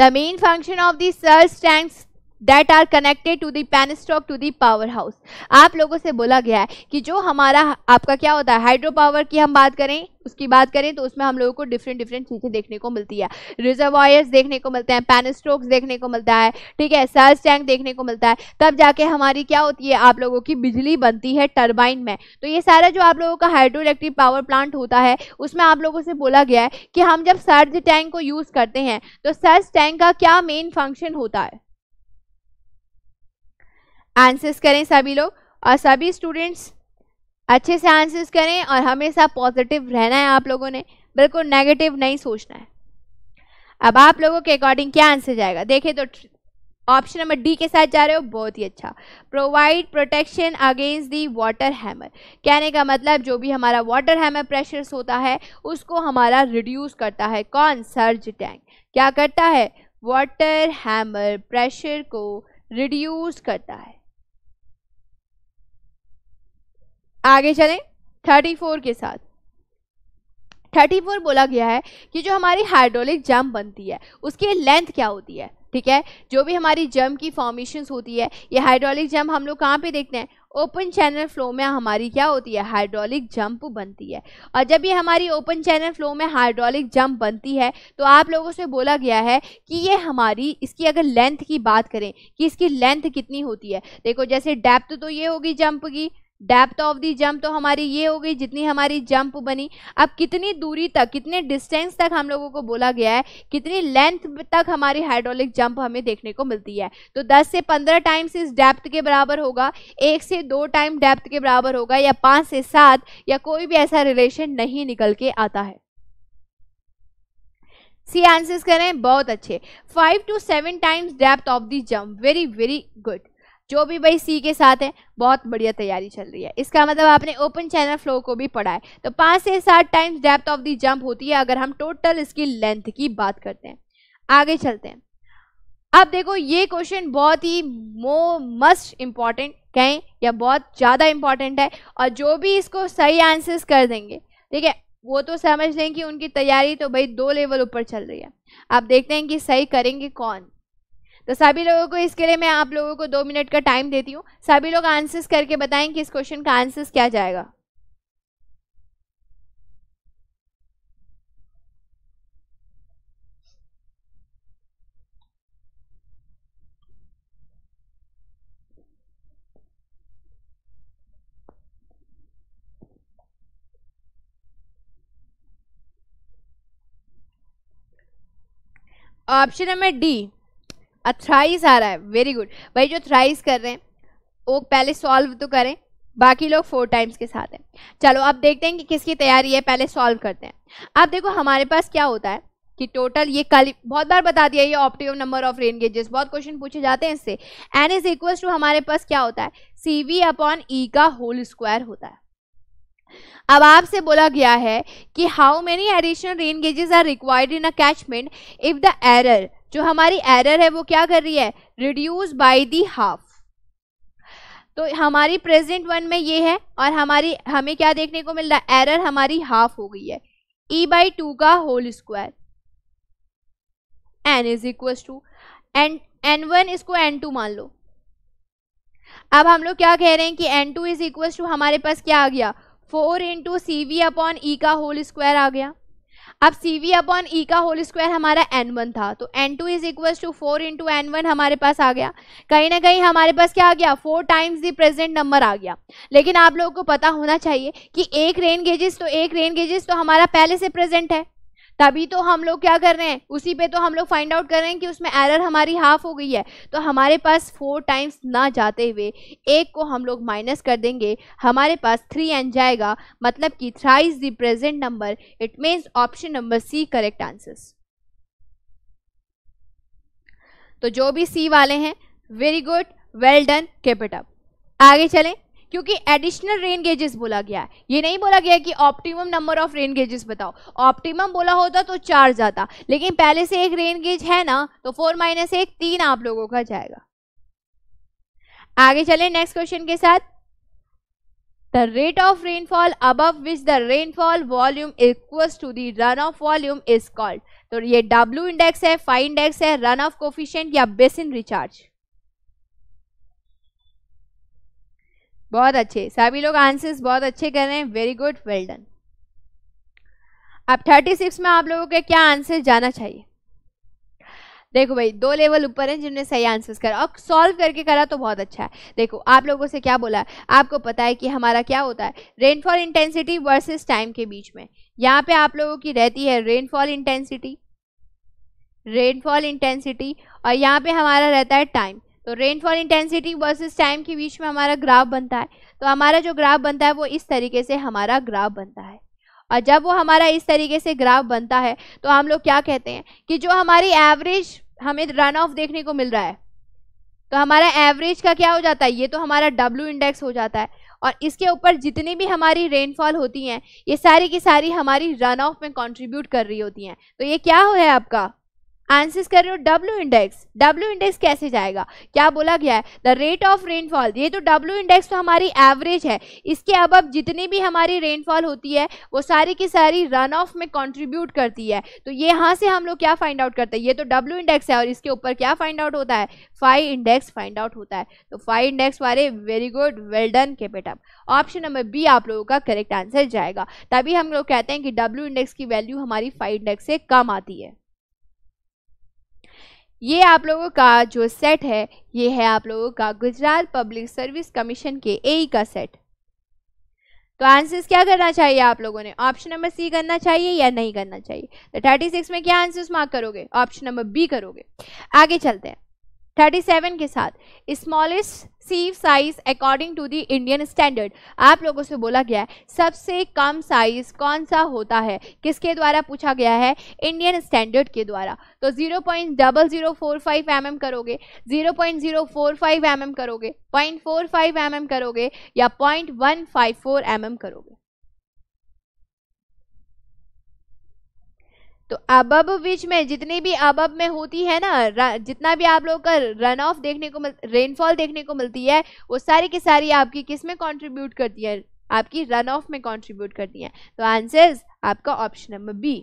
the main function of the surge tanks that are connected to the penstock to the power house आप लोगों से बोला गया है कि जो हमारा आपका क्या होता है हाइड्रो पावर की हम बात करें उसकी बात करें तो उसमें हम लोगों को डिफरेंट डिफरेंट चीज़ें देखने को मिलती है रिजर्वायर्स देखने को मिलते हैं पैन स्ट्रोक्स देखने को मिलता है ठीक है सर्च टैंक देखने को मिलता है तब जाके हमारी क्या होती है आप लोगों की बिजली बनती है टर्बाइन में तो ये सारा जो आप लोगों का हाइड्रो इलेक्ट्रिक पावर प्लांट होता है उसमें आप लोगों से बोला गया है कि हम जब सर्ज टैंक को यूज़ करते हैं तो सर्च टैंक का क्या मेन फंक्शन होता है आंसर्स करें सभी लोग और सभी स्टूडेंट्स अच्छे से आंसर्स करें और हमेशा पॉजिटिव रहना है आप लोगों ने बिल्कुल नेगेटिव नहीं सोचना है अब आप लोगों के अकॉर्डिंग क्या आंसर जाएगा देखें तो ऑप्शन नंबर डी के साथ जा रहे हो बहुत ही अच्छा provide protection against the water hammer कहने का मतलब जो भी हमारा वाटर हैमर प्रेशर्स होता है उसको हमारा रिड्यूस करता है कौन सर्ज टैंक क्या करता है वाटर हैमर प्रेशर को रिड्यूस करता है आगे चलें 34 के साथ 34 बोला गया है कि जो हमारी हाइड्रोलिक जम बनती है उसकी लेंथ क्या होती है ठीक है जो भी हमारी जम की फॉर्मेशन होती है ये हाइड्रोलिक जम हम लोग कहाँ पे देखते हैं ओपन चैनल फ्लो में हमारी क्या होती है हाइड्रोलिक जंप बनती है और जब ये हमारी ओपन चैनल फ्लो में हाइड्रोलिक जंप बनती है तो आप लोगों से बोला गया है कि ये हमारी इसकी अगर लेंथ की बात करें कि इसकी लेंथ कितनी होती है देखो जैसे डेप्थ तो ये होगी जंप की डेप्थ ऑफ दी जंप तो हमारी ये हो गई जितनी हमारी जंप बनी अब कितनी दूरी तक कितने डिस्टेंस तक हम लोगों को बोला गया है कितनी लेंथ तक हमारी हाइड्रोलिक जंप हमें देखने को मिलती है तो 10 से 15 टाइम्स इस डेप्थ के बराबर होगा एक से दो टाइम डेप्थ के बराबर होगा या पाँच से सात या कोई भी ऐसा रिलेशन नहीं निकल के आता है सी आंसर्स करें बहुत अच्छे five to seven times depth of the jump very very good जो भी भाई सी के साथ है बहुत बढ़िया तैयारी चल रही है इसका मतलब आपने ओपन चैनल फ्लो को भी पढ़ा है तो पाँच से सात times depth of the jump होती है अगर हम टोटल इसकी लेंथ की बात करते हैं आगे चलते हैं अब देखो ये क्वेश्चन बहुत ही मो मस्ट इम्पॉर्टेंट कहें या बहुत ज़्यादा इम्पॉर्टेंट है और जो भी इसको सही आंसर्स कर देंगे ठीक है वो तो समझ लें कि उनकी तैयारी तो भाई दो लेवल ऊपर चल रही है आप देखते हैं कि सही करेंगे कौन तो सभी लोगों को इसके लिए मैं आप लोगों को दो मिनट का टाइम देती हूँ सभी लोग आंसर्स करके बताएं कि इस क्वेश्चन का आंसर्स क्या जाएगा ऑप्शन नंबर डी अथराइज आ रहा है वेरी गुड भाई जो थ्राइज कर रहे हैं वो पहले सॉल्व तो करें बाकी लोग फोर टाइम्स के साथ हैं चलो अब देखते हैं कि किसकी तैयारी है पहले सॉल्व करते हैं अब देखो हमारे पास क्या होता है कि टोटल ये कल बहुत बार बता दिया ये optimum number of rain gauges बहुत क्वेश्चन पूछे जाते हैं इससे एन इज इक्वल टू हमारे पास क्या होता है सी वी अपॉन ई का होल स्क्वायर होता है अब आपसे बोला गया है कि how many additional rain gauges are required in a catchment if the error जो हमारी एरर है वो क्या कर रही है रिड्यूस बाय दी हाफ तो हमारी प्रेजेंट वन में ये है और हमारी हमें क्या देखने को मिल रहा है एरर हमारी हाफ हो गई है ई बाई टू का whole square N is equal to N N one इसको एन टू मान लो अब हम लोग क्या कह रहे हैं कि N two is equal to हमारे पास क्या आ गया four into C V upon E का होल स्क्वायर आ गया अब सी वी अपॉन ई का होल स्क्वायर हमारा एन वन था तो N two is equal to four into N one हमारे पास आ गया कहीं ना कहीं हमारे पास क्या आ गया four times the present number आ गया लेकिन आप लोगों को पता होना चाहिए कि एक रेन गेजेस तो एक रेन गेजेस तो हमारा पहले से प्रेजेंट है तभी तो हम लोग क्या कर रहे हैं उसी पे तो हम लोग फाइंड आउट कर रहे हैं कि उसमें एरर हमारी हाफ हो गई है तो हमारे पास फोर टाइम्स ना जाते हुए एक को हम लोग माइनस कर देंगे हमारे पास थ्री एन जाएगा मतलब कि thrice the present number it means option number C correct answers तो जो भी सी वाले हैं very good well done keep आगे चलें क्योंकि एडिशनल रेन गेजेस बोला गया है ये नहीं बोला गया कि optimum number of rain gauges बताओ ऑप्टिमम बोला होता तो चार जाता लेकिन पहले से एक रेन गेज है ना तो फोर माइनस एक तीन आप लोगों का जाएगा आगे चले नेक्स्ट क्वेश्चन के साथ the rate of rainfall above which the rainfall volume to to run off volume is called तो ये डब्ल्यू इंडेक्स है फाइव इंडेक्स है रन ऑफ कोफिशियंट या बेसिन रिचार्ज बहुत अच्छे सभी लोग आंसर्स बहुत अच्छे कर रहे हैं वेरी गुड वेल डन अब थर्टी सिक्स में आप लोगों के क्या आंसर जाना चाहिए देखो भाई दो लेवल ऊपर हैं जिन्होंने सही आंसर्स करा और सॉल्व करके करा तो बहुत अच्छा है देखो आप लोगों से क्या बोला है आपको पता है कि हमारा क्या होता है रेनफॉल इंटेंसिटी वर्सेस टाइम के बीच में यहाँ पे आप लोगों की रहती है रेनफॉल इंटेंसिटी रेनफॉल इंटेंसिटी और यहाँ पे हमारा रहता है टाइम तो रेनफॉल इंटेंसिटी वर्सेस टाइम के बीच में हमारा ग्राफ बनता है तो हमारा जो ग्राफ बनता है वो इस तरीके से हमारा ग्राफ बनता है और जब वो हमारा इस तरीके से ग्राफ बनता है तो हम लोग क्या कहते हैं कि जो हमारी एवरेज हमें रन ऑफ देखने को मिल रहा है तो हमारा एवरेज का क्या हो जाता है ये तो हमारा डब्ल्यू इंडेक्स हो जाता है और इसके ऊपर जितनी भी हमारी रेनफॉल होती हैं ये सारी की सारी हमारी रन ऑफ में कंट्रीब्यूट कर रही होती हैं तो ये क्या है आपका आंसर्स कर रहे हो डब्ल्यू इंडेक्स डब्ल्यू इंडेक्स कैसे जाएगा क्या बोला गया है द रेट ऑफ रेनफॉल ये तो डब्ल्यू इंडेक्स तो हमारी एवरेज है इसके अब अब जितनी भी हमारी रेनफॉल होती है वो सारी की सारी रन ऑफ में कॉन्ट्रीब्यूट करती है तो ये यहाँ से हम लोग क्या फाइंड आउट करते हैं ये तो डब्ल्यू इंडेक्स है और इसके ऊपर क्या फाइंड आउट होता है फाइव इंडेक्स फाइंड आउट होता है तो फाइव इंडेक्स वाले वेरी गुड वेल डन के बेटअप ऑप्शन नंबर बी आप लोगों का करेक्ट आंसर जाएगा तभी हम लोग कहते हैं कि डब्ल्यू इंडेक्स की वैल्यू हमारी फाइव इंडेक्स से कम आती है ये आप लोगों का जो सेट है ये है आप लोगों का गुजरात पब्लिक सर्विस कमीशन के ए का सेट तो आंसर्स क्या करना चाहिए आप लोगों ने ऑप्शन नंबर सी करना चाहिए या नहीं करना चाहिए तो थर्टी सिक्स में क्या आंसर्स मार्क करोगे ऑप्शन नंबर बी करोगे आगे चलते हैं 37 के साथ smallest sieve size according to the Indian standard आप लोगों से बोला गया है सबसे कम साइज कौन सा होता है किसके द्वारा पूछा गया है इंडियन स्टैंडर्ड के द्वारा तो 0.0045 mm करोगे 0.045 mm करोगे 0.45 mm करोगे या 0.154 mm करोगे तो अबब विच में जितनी भी अबब में होती है ना जितना भी आप लोग का रन ऑफ देखने को मिल रेनफॉल देखने को मिलती है वो सारी की सारी आपकी किस में कॉन्ट्रीब्यूट करती है आपकी रन ऑफ में कॉन्ट्रीब्यूट करती है तो आंसर आपका ऑप्शन नंबर बी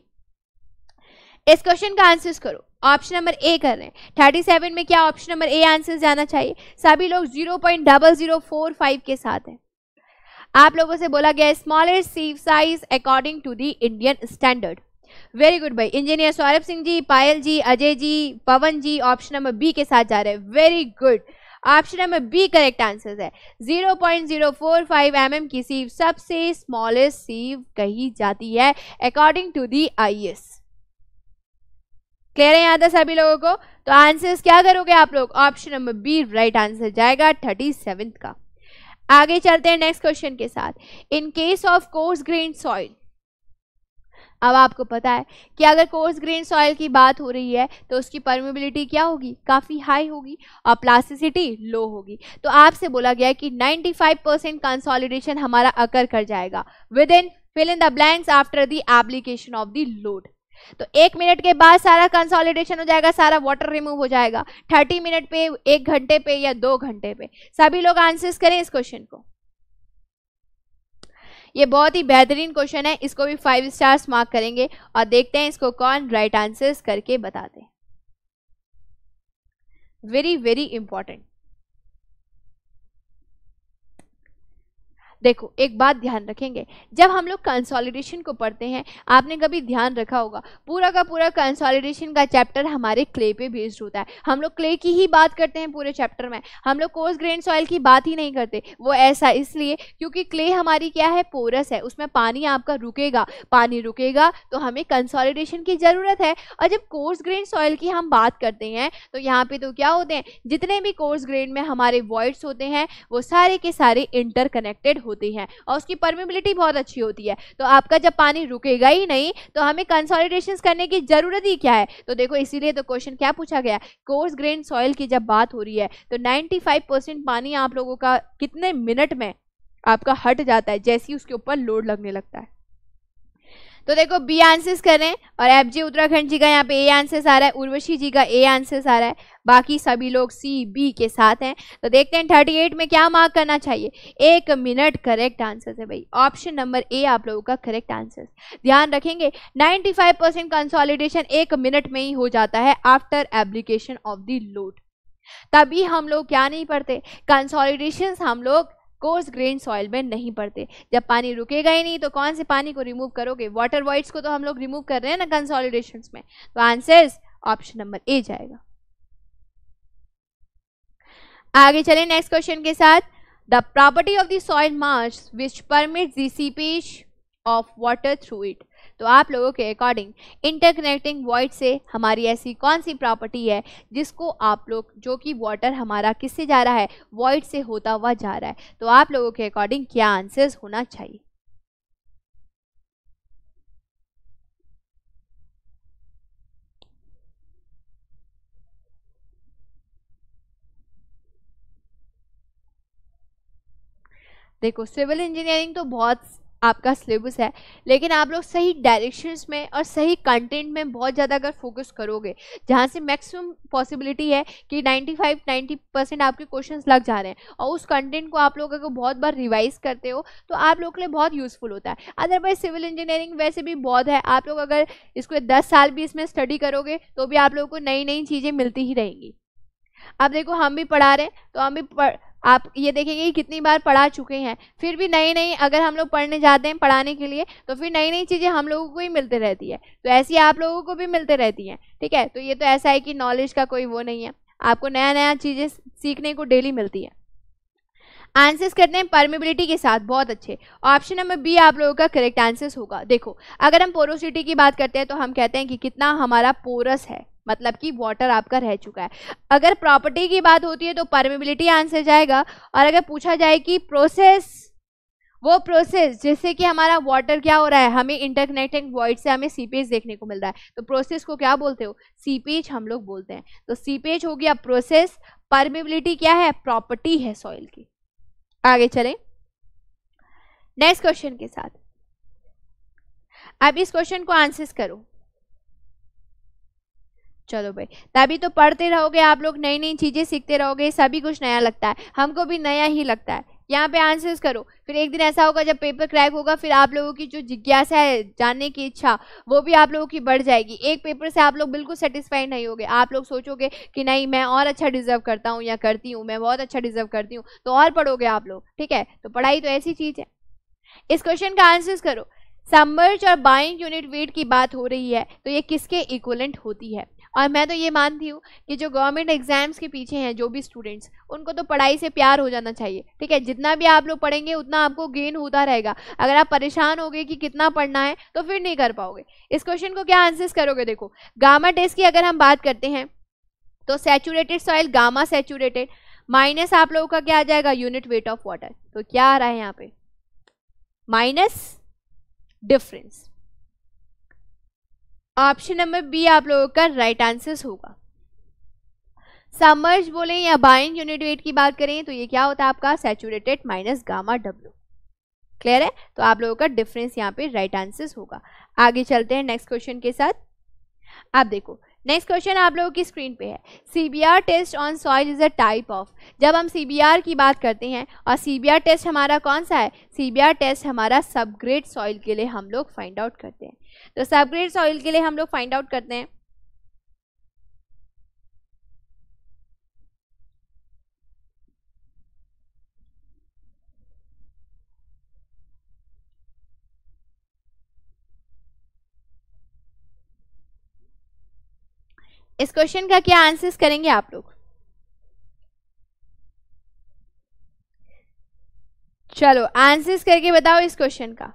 इस क्वेश्चन का आंसर करो ऑप्शन नंबर ए कर रहे हैं थर्टी सेवन में क्या ऑप्शन नंबर ए आंसर जाना चाहिए सभी लोग zero point double zero four five के साथ हैं आप लोगों से बोला गया है smallest sieve size according to the Indian standard very good भाई engineer Saurabh Singh ji Payal ji Ajay ji Pawan ji option number B के साथ जा रहे हैं very good option number B correct answer है 0.045 पॉइंट mm की सीव सबसे स्मॉलेस्ट सीव कही जाती है according to the I S clear है याद है सभी लोगों को तो आंसर्स क्या करोगे आप लोग option number B right answer जाएगा थर्टी का आगे चलते हैं नेक्स्ट क्वेश्चन के साथ in case of coarse grain soil अब आपको पता है कि अगर कोर्स ग्रेन सॉइल की बात हो रही है तो उसकी परमेबिलिटी क्या होगी काफ़ी हाई होगी और प्लास्टिसिटी लो होगी तो आपसे बोला गया है कि 95 परसेंट कंसॉलिडेशन हमारा अकर कर जाएगा with in fill in the blanks after the application of the load तो एक मिनट के बाद सारा कंसोलिडेशन हो जाएगा सारा वाटर रिमूव हो जाएगा थर्टी मिनट पे एक घंटे पे या दो घंटे पे सभी लोग आंसर्स करें इस क्वेश्चन को ये बहुत ही बेहतरीन क्वेश्चन है इसको भी फाइव स्टार्स मार्क करेंगे और देखते हैं इसको कौन राइट आंसर्स करके बताते हैं वेरी वेरी इंपॉर्टेंट देखो एक बात ध्यान रखेंगे जब हम लोग कंसोलिडेशन को पढ़ते हैं आपने कभी ध्यान रखा होगा पूरा का पूरा कंसोलिडेशन का चैप्टर हमारे क्ले पे बेस्ड होता है हम लोग क्ले की ही बात करते हैं पूरे चैप्टर में हम लोग कोर्स ग्रेन सॉइल की बात ही नहीं करते वो ऐसा इसलिए क्योंकि क्ले हमारी क्या है पोरस है उसमें पानी आपका रुकेगा पानी रुकेगा तो हमें कंसॉलिडेशन की ज़रूरत है और जब कोर्स ग्रेन सॉइल की हम बात करते हैं तो यहाँ पर तो क्या होते हैं जितने भी कोर्स ग्रेन में हमारे वॉइड्स होते हैं वो सारे के सारे इंटरकनेक्टेड होती हैं और उसकी परमिबिलिटी बहुत अच्छी होती है तो आपका जब पानी रुकेगा ही नहीं तो हमें कंसॉलिडेशन करने की ज़रूरत ही क्या है तो देखो इसीलिए तो क्वेश्चन क्या पूछा गया कोर्स ग्रेन सॉइल की जब बात हो रही है तो नाइन्टी परसेंट पानी आप लोगों का कितने मिनट में आपका हट जाता है जैसे ही उसके ऊपर लोड लगने लगता है तो देखो बी आंसर्स करें और एफ जे उत्तराखंड जी का यहाँ पे ए आंसर्स आ रहा है उर्वशी जी का ए आंसर्स आ रहा है बाकी सभी लोग सी बी के साथ हैं तो देखते हैं थर्टी एट में क्या मार्क करना चाहिए एक मिनट करेक्ट आंसर है भाई ऑप्शन नंबर ए आप लोगों का करेक्ट आंसर ध्यान रखेंगे नाइन्टी फाइव परसेंट कंसॉलिडेशन एक मिनट में ही हो जाता है after application of the load तभी हम लोग क्या नहीं पढ़ते कंसॉलिडेशन हम लोग कोर्स ग्रेन सॉइल में नहीं पड़ते जब पानी रुकेगा ही नहीं तो कौन से पानी को रिमूव करोगे वाटर वाइड्स को तो हम लोग रिमूव कर रहे हैं ना कंसॉलिडेशन में तो आंसर ऑप्शन नंबर ए जाएगा आगे चले नेक्स्ट क्वेश्चन के साथ the property of the soil मार्च which permit the seepage of water through it तो आप लोगों के अकॉर्डिंग इंटरकनेक्टिंग वॉइड से हमारी ऐसी कौन सी प्रॉपर्टी है जिसको आप लोग जो कि वाटर हमारा किससे जा रहा है वॉइड से होता हुआ जा रहा है तो आप लोगों के अकॉर्डिंग क्या आंसर्स होना चाहिए देखो सिविल इंजीनियरिंग तो बहुत आपका सिलेबस है लेकिन आप लोग सही डायरेक्शंस में और सही कंटेंट में बहुत ज़्यादा अगर फोकस करोगे जहाँ से मैक्सिमम पॉसिबिलिटी है कि 95 90 परसेंट आपके क्वेश्चन लग जा रहे हैं और उस कंटेंट को आप लोग अगर बहुत बार रिवाइज करते हो तो आप लोग के लिए बहुत यूज़फुल होता है अदरवाइज सिविल इंजीनियरिंग वैसे भी बहुत है आप लोग अगर इसको दस साल भी इसमें स्टडी करोगे तो भी आप लोग को नई नई चीज़ें मिलती ही रहेंगी अब देखो हम भी पढ़ा रहे हैं तो हम भी पढ़ आप ये देखेंगे कि कितनी बार पढ़ा चुके हैं फिर भी नई नई अगर हम लोग पढ़ने जाते हैं पढ़ाने के लिए तो फिर नई नई चीज़ें हम लोगों को ही मिलते रहती है तो ऐसी आप लोगों को भी मिलते रहती हैं ठीक है तो ये तो ऐसा है कि नॉलेज का कोई वो नहीं है आपको नया नया चीज़ें सीखने को डेली मिलती है आंसर्स करते हैं परमेबिलिटी के साथ बहुत अच्छे ऑप्शन नंबर बी आप लोगों का करेक्ट आंसर्स होगा देखो अगर हम पोरोसिटी की बात करते हैं तो हम कहते हैं कि कितना हमारा पोरस है मतलब कि वाटर आपका रह चुका है अगर प्रॉपर्टी की बात होती है तो परमेबिलिटी आंसर जाएगा और अगर पूछा जाए कि प्रोसेस वो प्रोसेस जिससे कि हमारा वाटर क्या हो रहा है हमें इंटरकनेक्टिंग वॉइड से हमें सीपेज देखने को मिल रहा है तो प्रोसेस को क्या बोलते हो सीपेज हम लोग बोलते हैं तो सीपेज हो गया प्रोसेस परमेबिलिटी क्या है प्रॉपर्टी है सॉइल की आगे चलें नेक्स्ट क्वेश्चन के साथ अब इस क्वेश्चन को आंसर्स करो चलो भाई तभी तो पढ़ते रहोगे आप लोग नई नई चीज़ें सीखते रहोगे सभी कुछ नया लगता है हमको भी नया ही लगता है यहाँ पे आंसर्स करो फिर एक दिन ऐसा होगा जब पेपर क्रैक होगा फिर आप लोगों की जो जिज्ञासा है जानने की इच्छा वो भी आप लोगों की बढ़ जाएगी एक पेपर से आप लोग बिल्कुल सेटिस्फाई नहीं होगे आप लोग सोचोगे कि नहीं मैं और अच्छा डिजर्व करता हूँ या करती हूँ मैं बहुत अच्छा डिजर्व करती हूँ तो और पढ़ोगे आप लोग ठीक है तो पढ़ाई तो ऐसी चीज़ है इस क्वेश्चन का आंसर्स करो समर्ज और बाइंग यूनिट वेट की बात हो रही है तो ये किसके इक्वलेंट होती है और मैं तो ये मानती हूँ कि जो गवर्नमेंट एग्जाम्स के पीछे हैं जो भी स्टूडेंट्स उनको तो पढ़ाई से प्यार हो जाना चाहिए ठीक है जितना भी आप लोग पढ़ेंगे उतना आपको गेन होता रहेगा अगर आप परेशान हो गए कि कितना पढ़ना है तो फिर नहीं कर पाओगे इस क्वेश्चन को क्या आंसर्स करोगे देखो गामा टेस्ट की अगर हम बात करते हैं तो saturated soil gamma saturated minus आप लोगों का क्या आ जाएगा यूनिट वेट ऑफ वाटर तो क्या आ रहा है यहाँ पे minus difference option number B आप लोगों का राइट आंसर होगा समर्ज बोले या बाइंड यूनिट वेट की बात करें तो ये क्या होता है आपका saturated minus gamma W clear है तो आप लोगों का डिफरेंस यहाँ पे राइट आंसर होगा आगे चलते हैं नेक्स्ट क्वेश्चन के साथ आप देखो नेक्स्ट क्वेश्चन आप लोगों की स्क्रीन पे है CBR test on soil is a type of जब हम सीबीआर की बात करते हैं और सीबीआर टेस्ट हमारा कौन सा है सीबीआर टेस्ट हमारा सबग्रेड सॉइल के लिए हम लोग फाइंड आउट करते हैं तो सबग्रेड सॉइल के लिए हम लोग फाइंड आउट करते हैं इस क्वेश्चन का क्या आंसर्स करेंगे आप लोग चलो आंसर्स करके बताओ इस क्वेश्चन का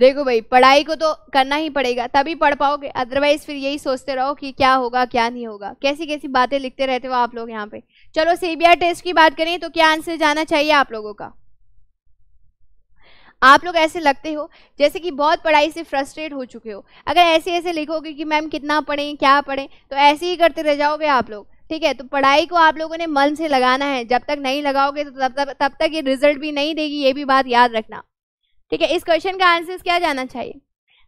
देखो भाई पढ़ाई को तो करना ही पड़ेगा तभी पढ़ पाओगे अदरवाइज फिर यही सोचते रहो कि क्या होगा क्या नहीं होगा कैसी कैसी बातें लिखते रहते हो आप लोग यहाँ पे चलो सीबीआर टेस्ट की बात करें तो क्या आंसर जाना चाहिए आप लोगों का आप लोग ऐसे लगते हो जैसे कि बहुत पढ़ाई से फ्रस्ट्रेट हो चुके हो अगर ऐसे ऐसे लिखोगे कि मैम कितना पढ़ें क्या पढ़ें तो ऐसे ही करते रह जाओगे आप लोग ठीक है तो पढ़ाई को आप लोगों ने मन से लगाना है जब तक नहीं लगाओगे तो तब तक तब तक ये रिजल्ट भी नहीं देगी ये भी बात याद रखना ठीक है इस क्वेश्चन का आंसर क्या जाना चाहिए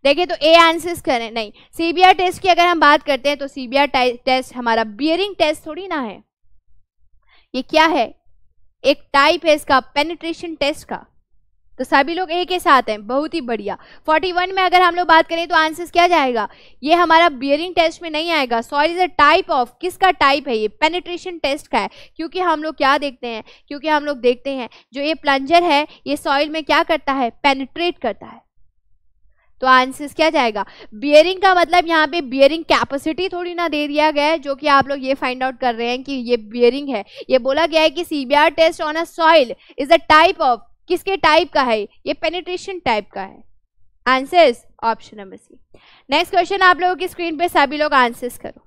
देखिए तो ए आंसर्स करें नहीं सीबीआर टेस्ट की अगर हम बात करते हैं तो सीबीआर टेस्ट हमारा बियरिंग टेस्ट थोड़ी ना है ये क्या है एक टाइप है इसका पेनिट्रेशन टेस्ट का तो सभी लोग एक ही साथ हैं बहुत ही बढ़िया 41 में अगर हम लोग बात करें तो आंसर क्या जाएगा ये हमारा बियरिंग टेस्ट में नहीं आएगा sorry is a type of किसका टाइप है ये पेनिट्रेशन टेस्ट का है क्योंकि हम लोग क्या देखते हैं क्योंकि हम लोग देखते हैं जो ये प्लंजर है ये सॉइल में क्या करता है पेनिट्रेट करता है तो आंसर क्या जाएगा बियरिंग का मतलब यहाँ पे बियरिंग कैपेसिटी थोड़ी ना दे दिया गया है जो कि आप लोग ये फाइंड आउट कर रहे हैं कि ये बियरिंग है ये बोला गया है कि CBR test on a soil is a type of किसके टाइप का है ये पेनिट्रेशन टाइप का है answers option number C next question आप लोगों की स्क्रीन पे सभी लोग आंसर्स करो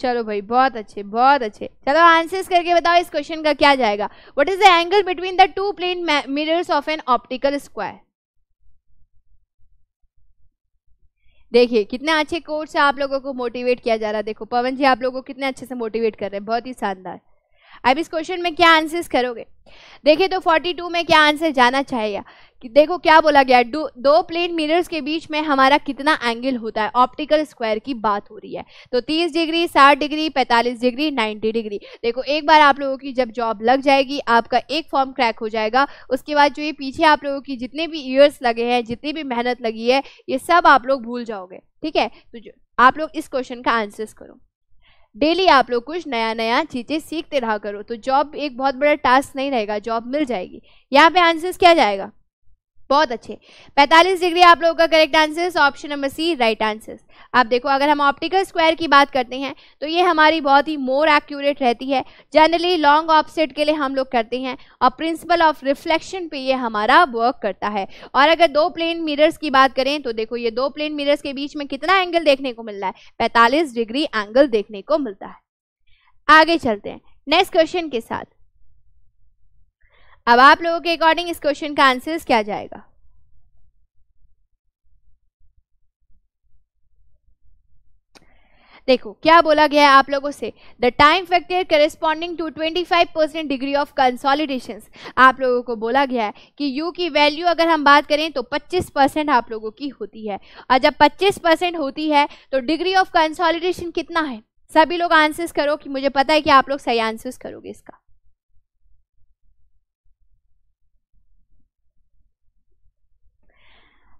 चलो भाई बहुत अच्छे बहुत अच्छे चलो आंसर्स करके बताओ इस क्वेश्चन का क्या जाएगा what is the angle between the two plane mirrors of an optical square देखिए कितने अच्छे कोर्स से आप लोगों को मोटिवेट किया जा रहा है देखो पवन जी आप लोगों को कितने अच्छे से मोटिवेट कर रहे हैं बहुत ही शानदार अब इस क्वेश्चन में क्या आंसर्स करोगे देखिए तो 42 में क्या आंसर जाना चाहिए देखो क्या बोला गया दो, दो प्लेन मिरर्स के बीच में हमारा कितना एंगल होता है ऑप्टिकल स्क्वायर की बात हो रही है तो 30 डिग्री 60 डिग्री 45 डिग्री 90 डिग्री देखो एक बार आप लोगों की जब जॉब लग जाएगी आपका एक फॉर्म क्रैक हो जाएगा उसके बाद जो ये पीछे आप लोगों की जितने भी ईयर्स लगे हैं जितनी भी मेहनत लगी है ये सब आप लोग भूल जाओगे ठीक है तो आप लोग इस क्वेश्चन का आंसर्स करो डेली आप लोग कुछ नया नया चीज़ें सीखते रहा करो तो जॉब एक बहुत बड़ा टास्क नहीं रहेगा जॉब मिल जाएगी यहाँ पे आंसर्स क्या जाएगा बहुत अच्छे 45 डिग्री आप लोगों का करेक्ट आंसर है option number C right answer आप देखो अगर हम ऑप्टिकल स्क्वायर की बात करते हैं तो ये हमारी बहुत ही मोर एक्यूरेट रहती है जनरली लॉन्ग ऑफसेट के लिए हम लोग करते हैं और प्रिंसिपल ऑफ रिफ्लेक्शन पे ये हमारा वर्क करता है और अगर दो प्लेन मिरर्स की बात करें तो देखो ये दो प्लेन मिरर्स के बीच में कितना एंगल देखने को मिल रहा है पैंतालीस डिग्री एंगल देखने को मिलता है आगे चलते हैं नेक्स्ट क्वेश्चन के साथ अब आप लोगों के अकॉर्डिंग इस क्वेश्चन का आंसर क्या जाएगा देखो क्या बोला गया है आप लोगों से the time factor corresponding to 25 percent degree of consolidation आप लोगों को बोला गया है कि U की वैल्यू अगर हम बात करें तो 25 परसेंट आप लोगों की होती है और जब 25 परसेंट होती है तो डिग्री ऑफ कंसोलिडेशन कितना है सभी लोग आंसर्स करो कि मुझे पता है कि आप लोग सही आंसर्स करोगे इसका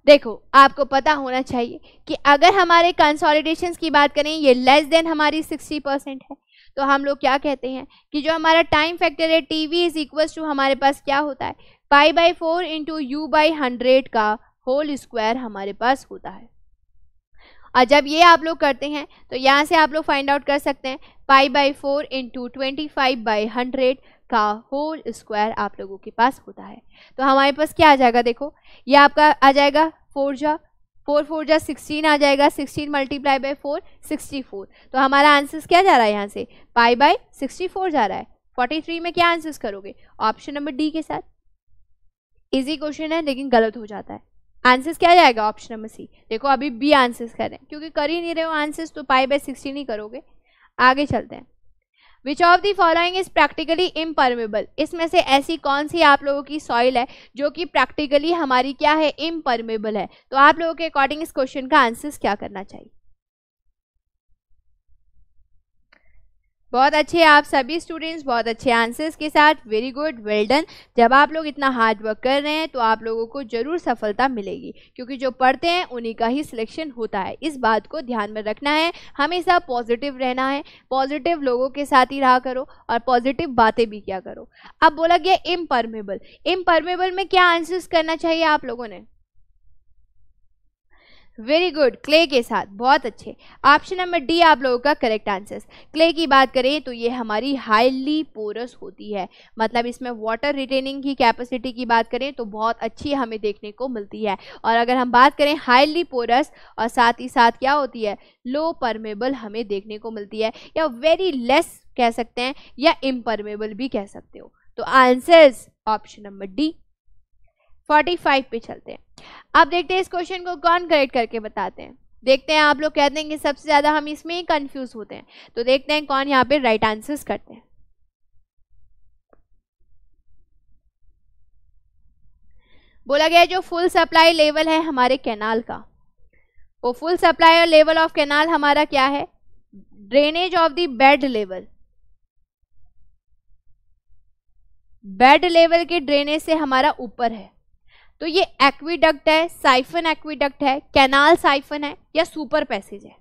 देखो आपको पता होना चाहिए कि अगर हमारे कंसोलिडेशन की बात करें ये लेस देन हमारी 60 परसेंट है तो हम लोग क्या कहते हैं कि जो हमारा टाइम फैक्टर है T V is equal to हमारे पास क्या होता है pi by four into U by hundred का होल स्क्वायर हमारे पास होता है और जब ये आप लोग करते हैं तो यहाँ से आप लोग फाइंड आउट कर सकते हैं pi by four into twenty five by hundred का होल स्क्वायर आप लोगों के पास होता है तो हमारे पास क्या आ जाएगा देखो ये आपका आ जाएगा फोर जा फोर फोर जा सिक्सटीन आ जाएगा sixteen multiply by four sixty four तो हमारा आंसर क्या जा रहा है यहाँ से पाई बाय सिक्सटी फोर जा रहा है फोर्टी थ्री में क्या आंसर्स करोगे ऑप्शन नंबर डी के साथ इजी क्वेश्चन है लेकिन गलत हो जाता है आंसर्स क्या जाएगा ऑप्शन नंबर सी देखो अभी बी आंसर्स करें क्योंकि कर ही नहीं रहे हो आंसर्स तो पाई बाई सिक्सटीन ही करोगे आगे चलते हैं which of the following is practically impermeable इसमें से ऐसी कौन सी आप लोगों की सॉइल है जो कि प्रैक्टिकली हमारी क्या है इम्परमेबल है तो आप लोगों के अकॉर्डिंग इस क्वेश्चन का आंसर क्या करना चाहिए बहुत अच्छे आप सभी स्टूडेंट्स बहुत अच्छे आंसर्स के साथ वेरी गुड वेल डन जब आप लोग इतना हार्ड वर्क कर रहे हैं तो आप लोगों को ज़रूर सफलता मिलेगी क्योंकि जो पढ़ते हैं उन्हीं का ही सिलेक्शन होता है इस बात को ध्यान में रखना है हमेशा पॉजिटिव रहना है पॉजिटिव लोगों के साथ ही रहा करो और पॉजिटिव बातें भी किया करो अब बोला गया इम्परमेबल इम्परमेबल में क्या आंसर्स करना चाहिए आप लोगों ने वेरी गुड क्ले के साथ बहुत अच्छे ऑप्शन नंबर डी आप लोगों का करेक्ट आंसर क्ले की बात करें तो ये हमारी हाईली पोरस होती है मतलब इसमें वाटर रिटेनिंग की कैपेसिटी की बात करें तो बहुत अच्छी हमें देखने को मिलती है और अगर हम बात करें हाईली पोरस और साथ ही साथ क्या होती है लो परमेबल हमें देखने को मिलती है या वेरी लेस कह सकते हैं या इम्परमेबल भी कह सकते हो तो आंसर्स ऑप्शन नंबर डी 45 पे चलते हैं अब देखते हैं इस क्वेश्चन को कौन करेक्ट करके बताते हैं देखते हैं आप लोग कहते हैं कि सबसे ज़्यादा हम इसमें ही कन्फ्यूज़ होते हैं तो देखते हैं कौन यहाँ पे राइट आंसर्स करते हैं बोला गया जो फुल सप्लाई लेवल है हमारे कैनाल का वो full supply level of canal हमारा क्या है drainage of the bed level bed level के ड्रेनेज से हमारा ऊपर है तो ये एक्विडक्ट है साइफन एक्विडक्ट है कैनाल साइफन है या सुपर पैसेज है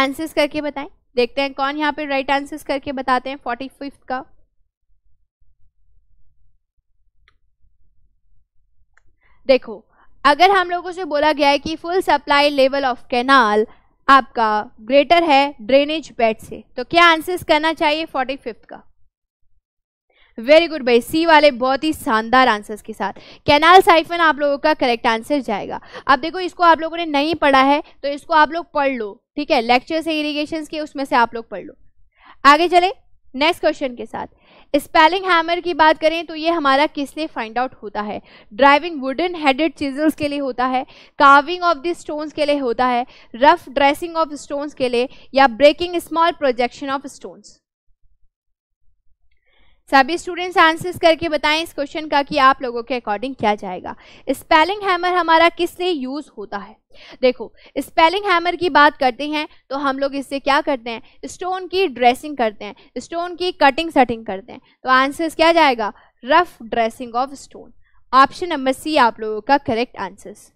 आंसर्स करके बताएं देखते हैं कौन यहां पे राइट आंसर्स करके बताते हैं फोर्टी फिफ्थ का देखो अगर हम लोगों से बोला गया है कि full supply level of canal आपका ग्रेटर है ड्रेनेज बेड से तो क्या आंसर्स करना चाहिए फोर्टी फिफ्थ का वेरी गुड भाई सी वाले बहुत ही शानदार आंसर्स के साथ कैनाल साइफन आप लोगों का करेक्ट आंसर जाएगा अब देखो इसको आप लोगों ने नहीं पढ़ा है तो इसको आप लोग पढ़ लो ठीक है लेक्चर से इरीगेशन के उसमें से आप लोग पढ़ लो आगे चले नेक्स्ट क्वेश्चन के साथ स्पेलिंग हैमर की बात करें तो ये हमारा किस लिए फाइंड आउट होता है ड्राइविंग वुडन हेडेड चीजल्स के लिए होता है कार्विंग ऑफ द स्टोन्स के लिए होता है रफ ड्रेसिंग ऑफ स्टोन्स के लिए या breaking small projection of stones सभी स्टूडेंट्स आंसर्स करके बताएं इस क्वेश्चन का कि आप लोगों के अकॉर्डिंग क्या जाएगा स्पेलिंग हैमर हमारा किस लिए यूज होता है देखो स्पेलिंग हैमर की बात करते हैं तो हम लोग इससे क्या करते हैं स्टोन की ड्रेसिंग करते हैं स्टोन की कटिंग सटिंग करते हैं तो आंसर्स क्या जाएगा rough dressing of stone option number C आप लोगों का करेक्ट आंसर्स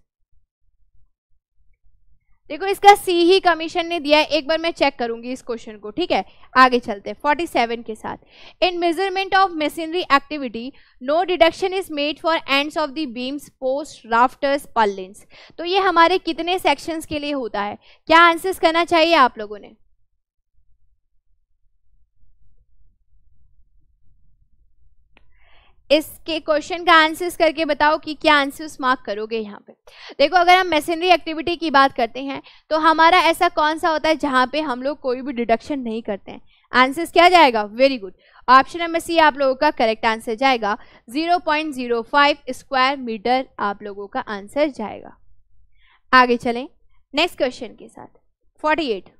देखो इसका सी ही कमीशन ने दिया है एक बार मैं चेक करूंगी इस क्वेश्चन को ठीक है आगे चलते हैं 47 के साथ in measurement of masonry activity no deduction is made for ends of the beams post rafters purlins तो ये हमारे कितने सेक्शंस के लिए होता है क्या आंसर्स करना चाहिए आप लोगों ने इसके क्वेश्चन का आंसर्स करके बताओ कि क्या आंसर्स मार्क करोगे यहाँ पे देखो अगर हम मशीनरी एक्टिविटी की बात करते हैं तो हमारा ऐसा कौन सा होता है जहाँ पे हम लोग कोई भी डिडक्शन नहीं करते हैं आंसर्स क्या जाएगा very good option number C आप लोगों का करेक्ट आंसर जाएगा 0.05 स्क्वायर मीटर आप लोगों का आंसर जाएगा आगे चलें नेक्स्ट क्वेश्चन के साथ एट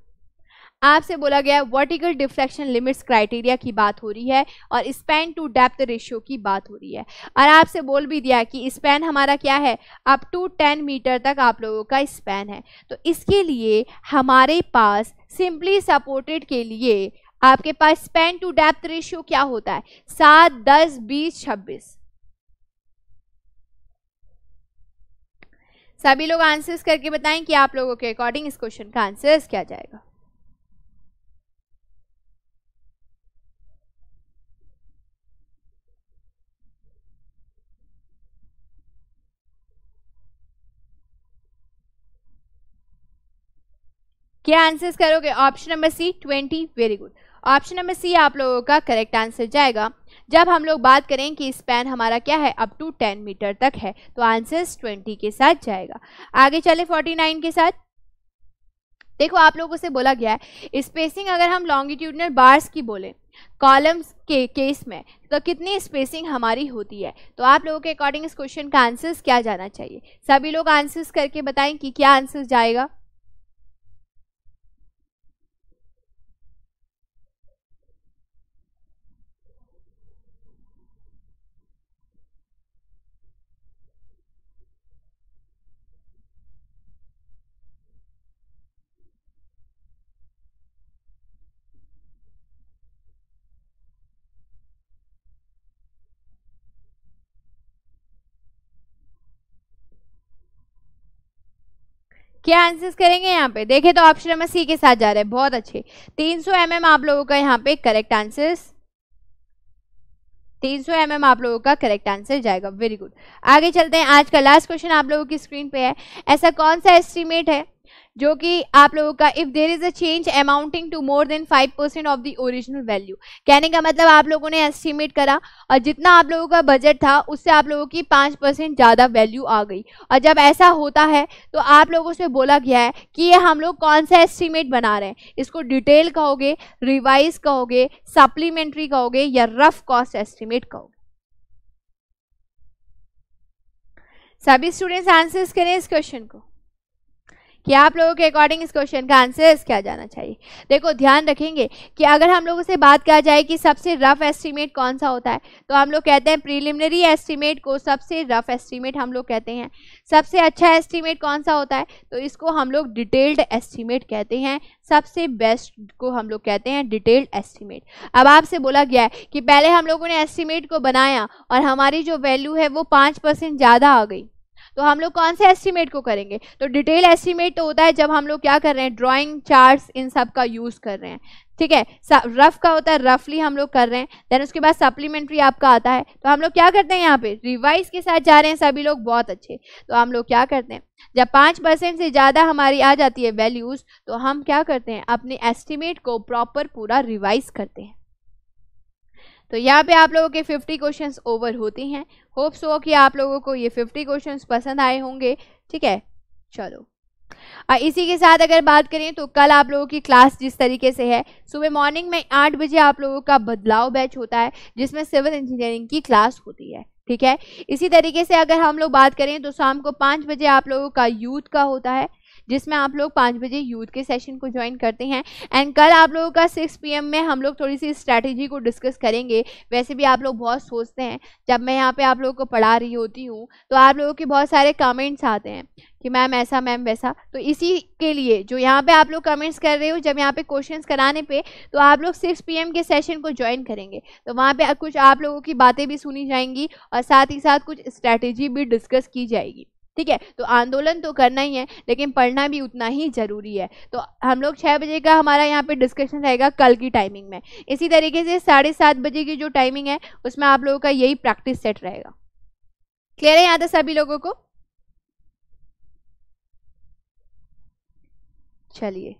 आपसे बोला गया वर्टिकल डिफ्लेक्शन लिमिट्स क्राइटेरिया की बात हो रही है और स्पेन टू डेप्थ रेशियो की बात हो रही है और आपसे बोल भी दिया कि स्पेन हमारा क्या है अप टू टेन मीटर तक आप लोगों का स्पेन है तो इसके लिए हमारे पास सिंपली सपोर्टेड के लिए आपके पास स्पेन टू डेप्थ रेशियो क्या होता है सात दस बीस छब्बीस सभी लोग आंसर्स करके बताएं कि आप लोगों के अकॉर्डिंग इस क्वेश्चन का आंसर्स क्या जाएगा क्या आंसर्स करोगे option number C twenty very good option number C आप लोगों का करेक्ट आंसर जाएगा जब हम लोग बात करें कि स्पैन हमारा क्या है अप टू टेन मीटर तक है तो आंसर्स ट्वेंटी के साथ जाएगा आगे चले फोर्टी नाइन के साथ देखो आप लोगों से बोला गया है स्पेसिंग अगर हम लॉन्गिट्यूडनल बार्स की बोले कॉलम्स के केस में तो कितनी स्पेसिंग हमारी होती है तो आप लोगों के अकॉर्डिंग इस क्वेश्चन का आंसर्स क्या जाना चाहिए सभी लोग आंसर्स करके बताएं कि क्या आंसर्स जाएगा क्या आंसर्स करेंगे यहाँ पे देखें तो ऑप्शन नंबर सी के साथ जा रहे हैं बहुत अच्छे 300 सौ mm आप लोगों का यहाँ पे करेक्ट आंसर्स 300 सौ mm आप लोगों का करेक्ट आंसर जाएगा वेरी गुड आगे चलते हैं आज का लास्ट क्वेश्चन आप लोगों की स्क्रीन पे है ऐसा कौन सा एस्टीमेट है जो कि आप लोगों का if there is a change amounting to more than five percent of the original value कहने का मतलब आप लोगों ने एस्टिमेट करा और जितना आप लोगों का बजट था उससे आप लोगों की पांच परसेंट ज़्यादा वैल्यू आ गई और जब ऐसा होता है तो आप लोगों से बोला गया है कि ये हम लोग कौन सा एस्टिमेट बना रहे हैं इसको डिटेल कहोगे रिवाइज कहोगे सप्लीमेंट्री कहोगे या रफ कॉस्ट एस्टिमेट कहोगे सभी स्टूडेंट्स आंसर्स करें इस क्वेश्चन को कि आप लोगों के अकॉर्डिंग इस क्वेश्चन का आंसर क्या जाना चाहिए देखो ध्यान रखेंगे कि अगर हम लोगों से बात किया जाए कि सबसे रफ एस्टिमेट कौन सा होता है तो हम लोग कहते हैं प्रिलिमिनरी एस्टिमेट को सबसे रफ एस्टिमेट हम लोग कहते हैं सबसे अच्छा एस्टिमेट कौन सा होता है तो इसको हम लोग डिटेल्ड एस्टिमेट कहते हैं सबसे बेस्ट को हम लोग कहते हैं डिटेल्ड एस्टिमेट अब आपसे बोला गया है कि पहले हम लोगों ने एस्टिमेट को बनाया और हमारी जो वैल्यू है वो पाँच ज़्यादा आ गई तो हम लोग कौन से एस्टीमेट को करेंगे तो डिटेल एस्टीमेट तो होता है जब हम लोग क्या कर रहे हैं ड्राइंग चार्ट्स इन सब का यूज़ कर रहे हैं ठीक है रफ का होता है रफली हम लोग कर रहे हैं देन उसके बाद सप्लीमेंट्री आपका आता है तो हम लोग क्या करते हैं यहाँ पे रिवाइज के साथ जा रहे हैं सभी लोग बहुत अच्छे तो हम लोग क्या करते हैं जब पाँच परसेंट से ज़्यादा हमारी आ जाती है वैल्यूज़ तो हम क्या करते हैं अपने एस्टिमेट को प्रॉपर पूरा रिवाइज करते हैं तो यहाँ पे आप लोगों के 50 क्वेश्चंस ओवर होते हैं होप सो कि आप लोगों को ये 50 क्वेश्चंस पसंद आए होंगे ठीक है चलो और इसी के साथ अगर बात करें तो कल आप लोगों की क्लास जिस तरीके से है सुबह मॉर्निंग में आठ बजे आप लोगों का बदलाव बैच होता है जिसमें सिविल इंजीनियरिंग की क्लास होती है ठीक है इसी तरीके से अगर हम लोग बात करें तो शाम को पाँच बजे आप लोगों का यूथ का होता है जिसमें आप लोग पाँच बजे यूथ के सेशन को ज्वाइन करते हैं एंड कल आप लोगों का सिक्स पी में हम लोग थोड़ी सी स्ट्रैटेजी को डिस्कस करेंगे वैसे भी आप लोग बहुत सोचते हैं जब मैं यहाँ पर आप लोगों को पढ़ा रही होती हूँ तो आप लोगों के बहुत सारे कमेंट्स आते हैं कि मैम ऐसा मैम वैसा तो इसी के लिए जो यहाँ पे आप लोग कमेंट्स कर रहे हो जब यहाँ पे क्वेश्चंस कराने पे तो आप लोग 6 पीएम के सेशन को ज्वाइन करेंगे तो वहाँ पे कुछ आप लोगों की बातें भी सुनी जाएंगी और साथ ही साथ कुछ स्ट्रैटेजी भी डिस्कस की जाएगी ठीक है तो आंदोलन तो करना ही है लेकिन पढ़ना भी उतना ही ज़रूरी है तो हम लोग छः बजे का हमारा यहाँ पे डिस्कशन रहेगा कल की टाइमिंग में इसी तरीके से साढ़े सात बजे की जो टाइमिंग है उसमें आप लोगों का यही प्रैक्टिस सेट रहेगा क्लियर है यहाँ तक सभी लोगों को चलिए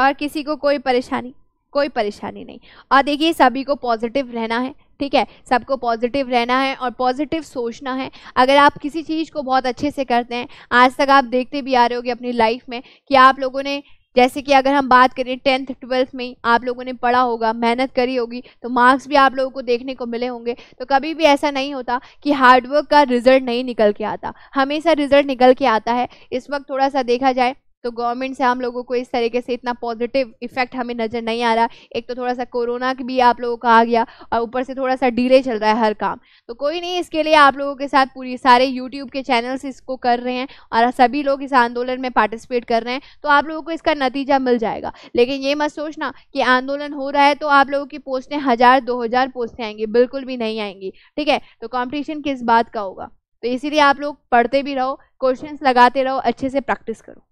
और किसी को कोई परेशानी कोई परेशानी नहीं और देखिए सभी को पॉजिटिव रहना है ठीक है सबको पॉजिटिव रहना है और पॉजिटिव सोचना है अगर आप किसी चीज़ को बहुत अच्छे से करते हैं आज तक आप देखते भी आ रहे होगे अपनी लाइफ में कि आप लोगों ने जैसे कि अगर हम बात करें टेंथ ट्वेल्थ में आप लोगों ने पढ़ा होगा मेहनत करी होगी तो मार्क्स भी आप लोगों को देखने को मिले होंगे तो कभी भी ऐसा नहीं होता कि हार्डवर्क का रिजल्ट नहीं निकल के आता हमेशा रिजल्ट निकल के आता है इस वक्त थोड़ा सा देखा जाए तो गवर्नमेंट से हम लोगों को इस तरीके से इतना पॉजिटिव इफेक्ट हमें नज़र नहीं आ रहा एक तो थोड़ा सा कोरोना भी आप लोगों का आ गया और ऊपर से थोड़ा सा डिले चल रहा है हर काम तो कोई नहीं इसके लिए आप लोगों के साथ पूरी सारे यूट्यूब के चैनल्स इसको कर रहे हैं और सभी लोग इस आंदोलन में पार्टिसिपेट कर रहे हैं तो आप लोगों को इसका नतीजा मिल जाएगा लेकिन ये मत सोचना कि आंदोलन हो रहा है तो आप लोगों की पोस्टें हज़ार दो हज़ार पोस्टें आएंगी बिल्कुल भी नहीं आएंगी ठीक है तो कॉम्पिटिशन किस बात का होगा तो इसीलिए आप लोग पढ़ते भी रहो क्वेश्चंस लगाते रहो अच्छे से प्रैक्टिस करो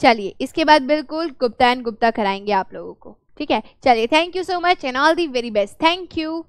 चलिए इसके बाद बिल्कुल गुप्ता एंड गुप्ता कराएंगे आप लोगों को ठीक है चलिए thank you so much and all the very best thank you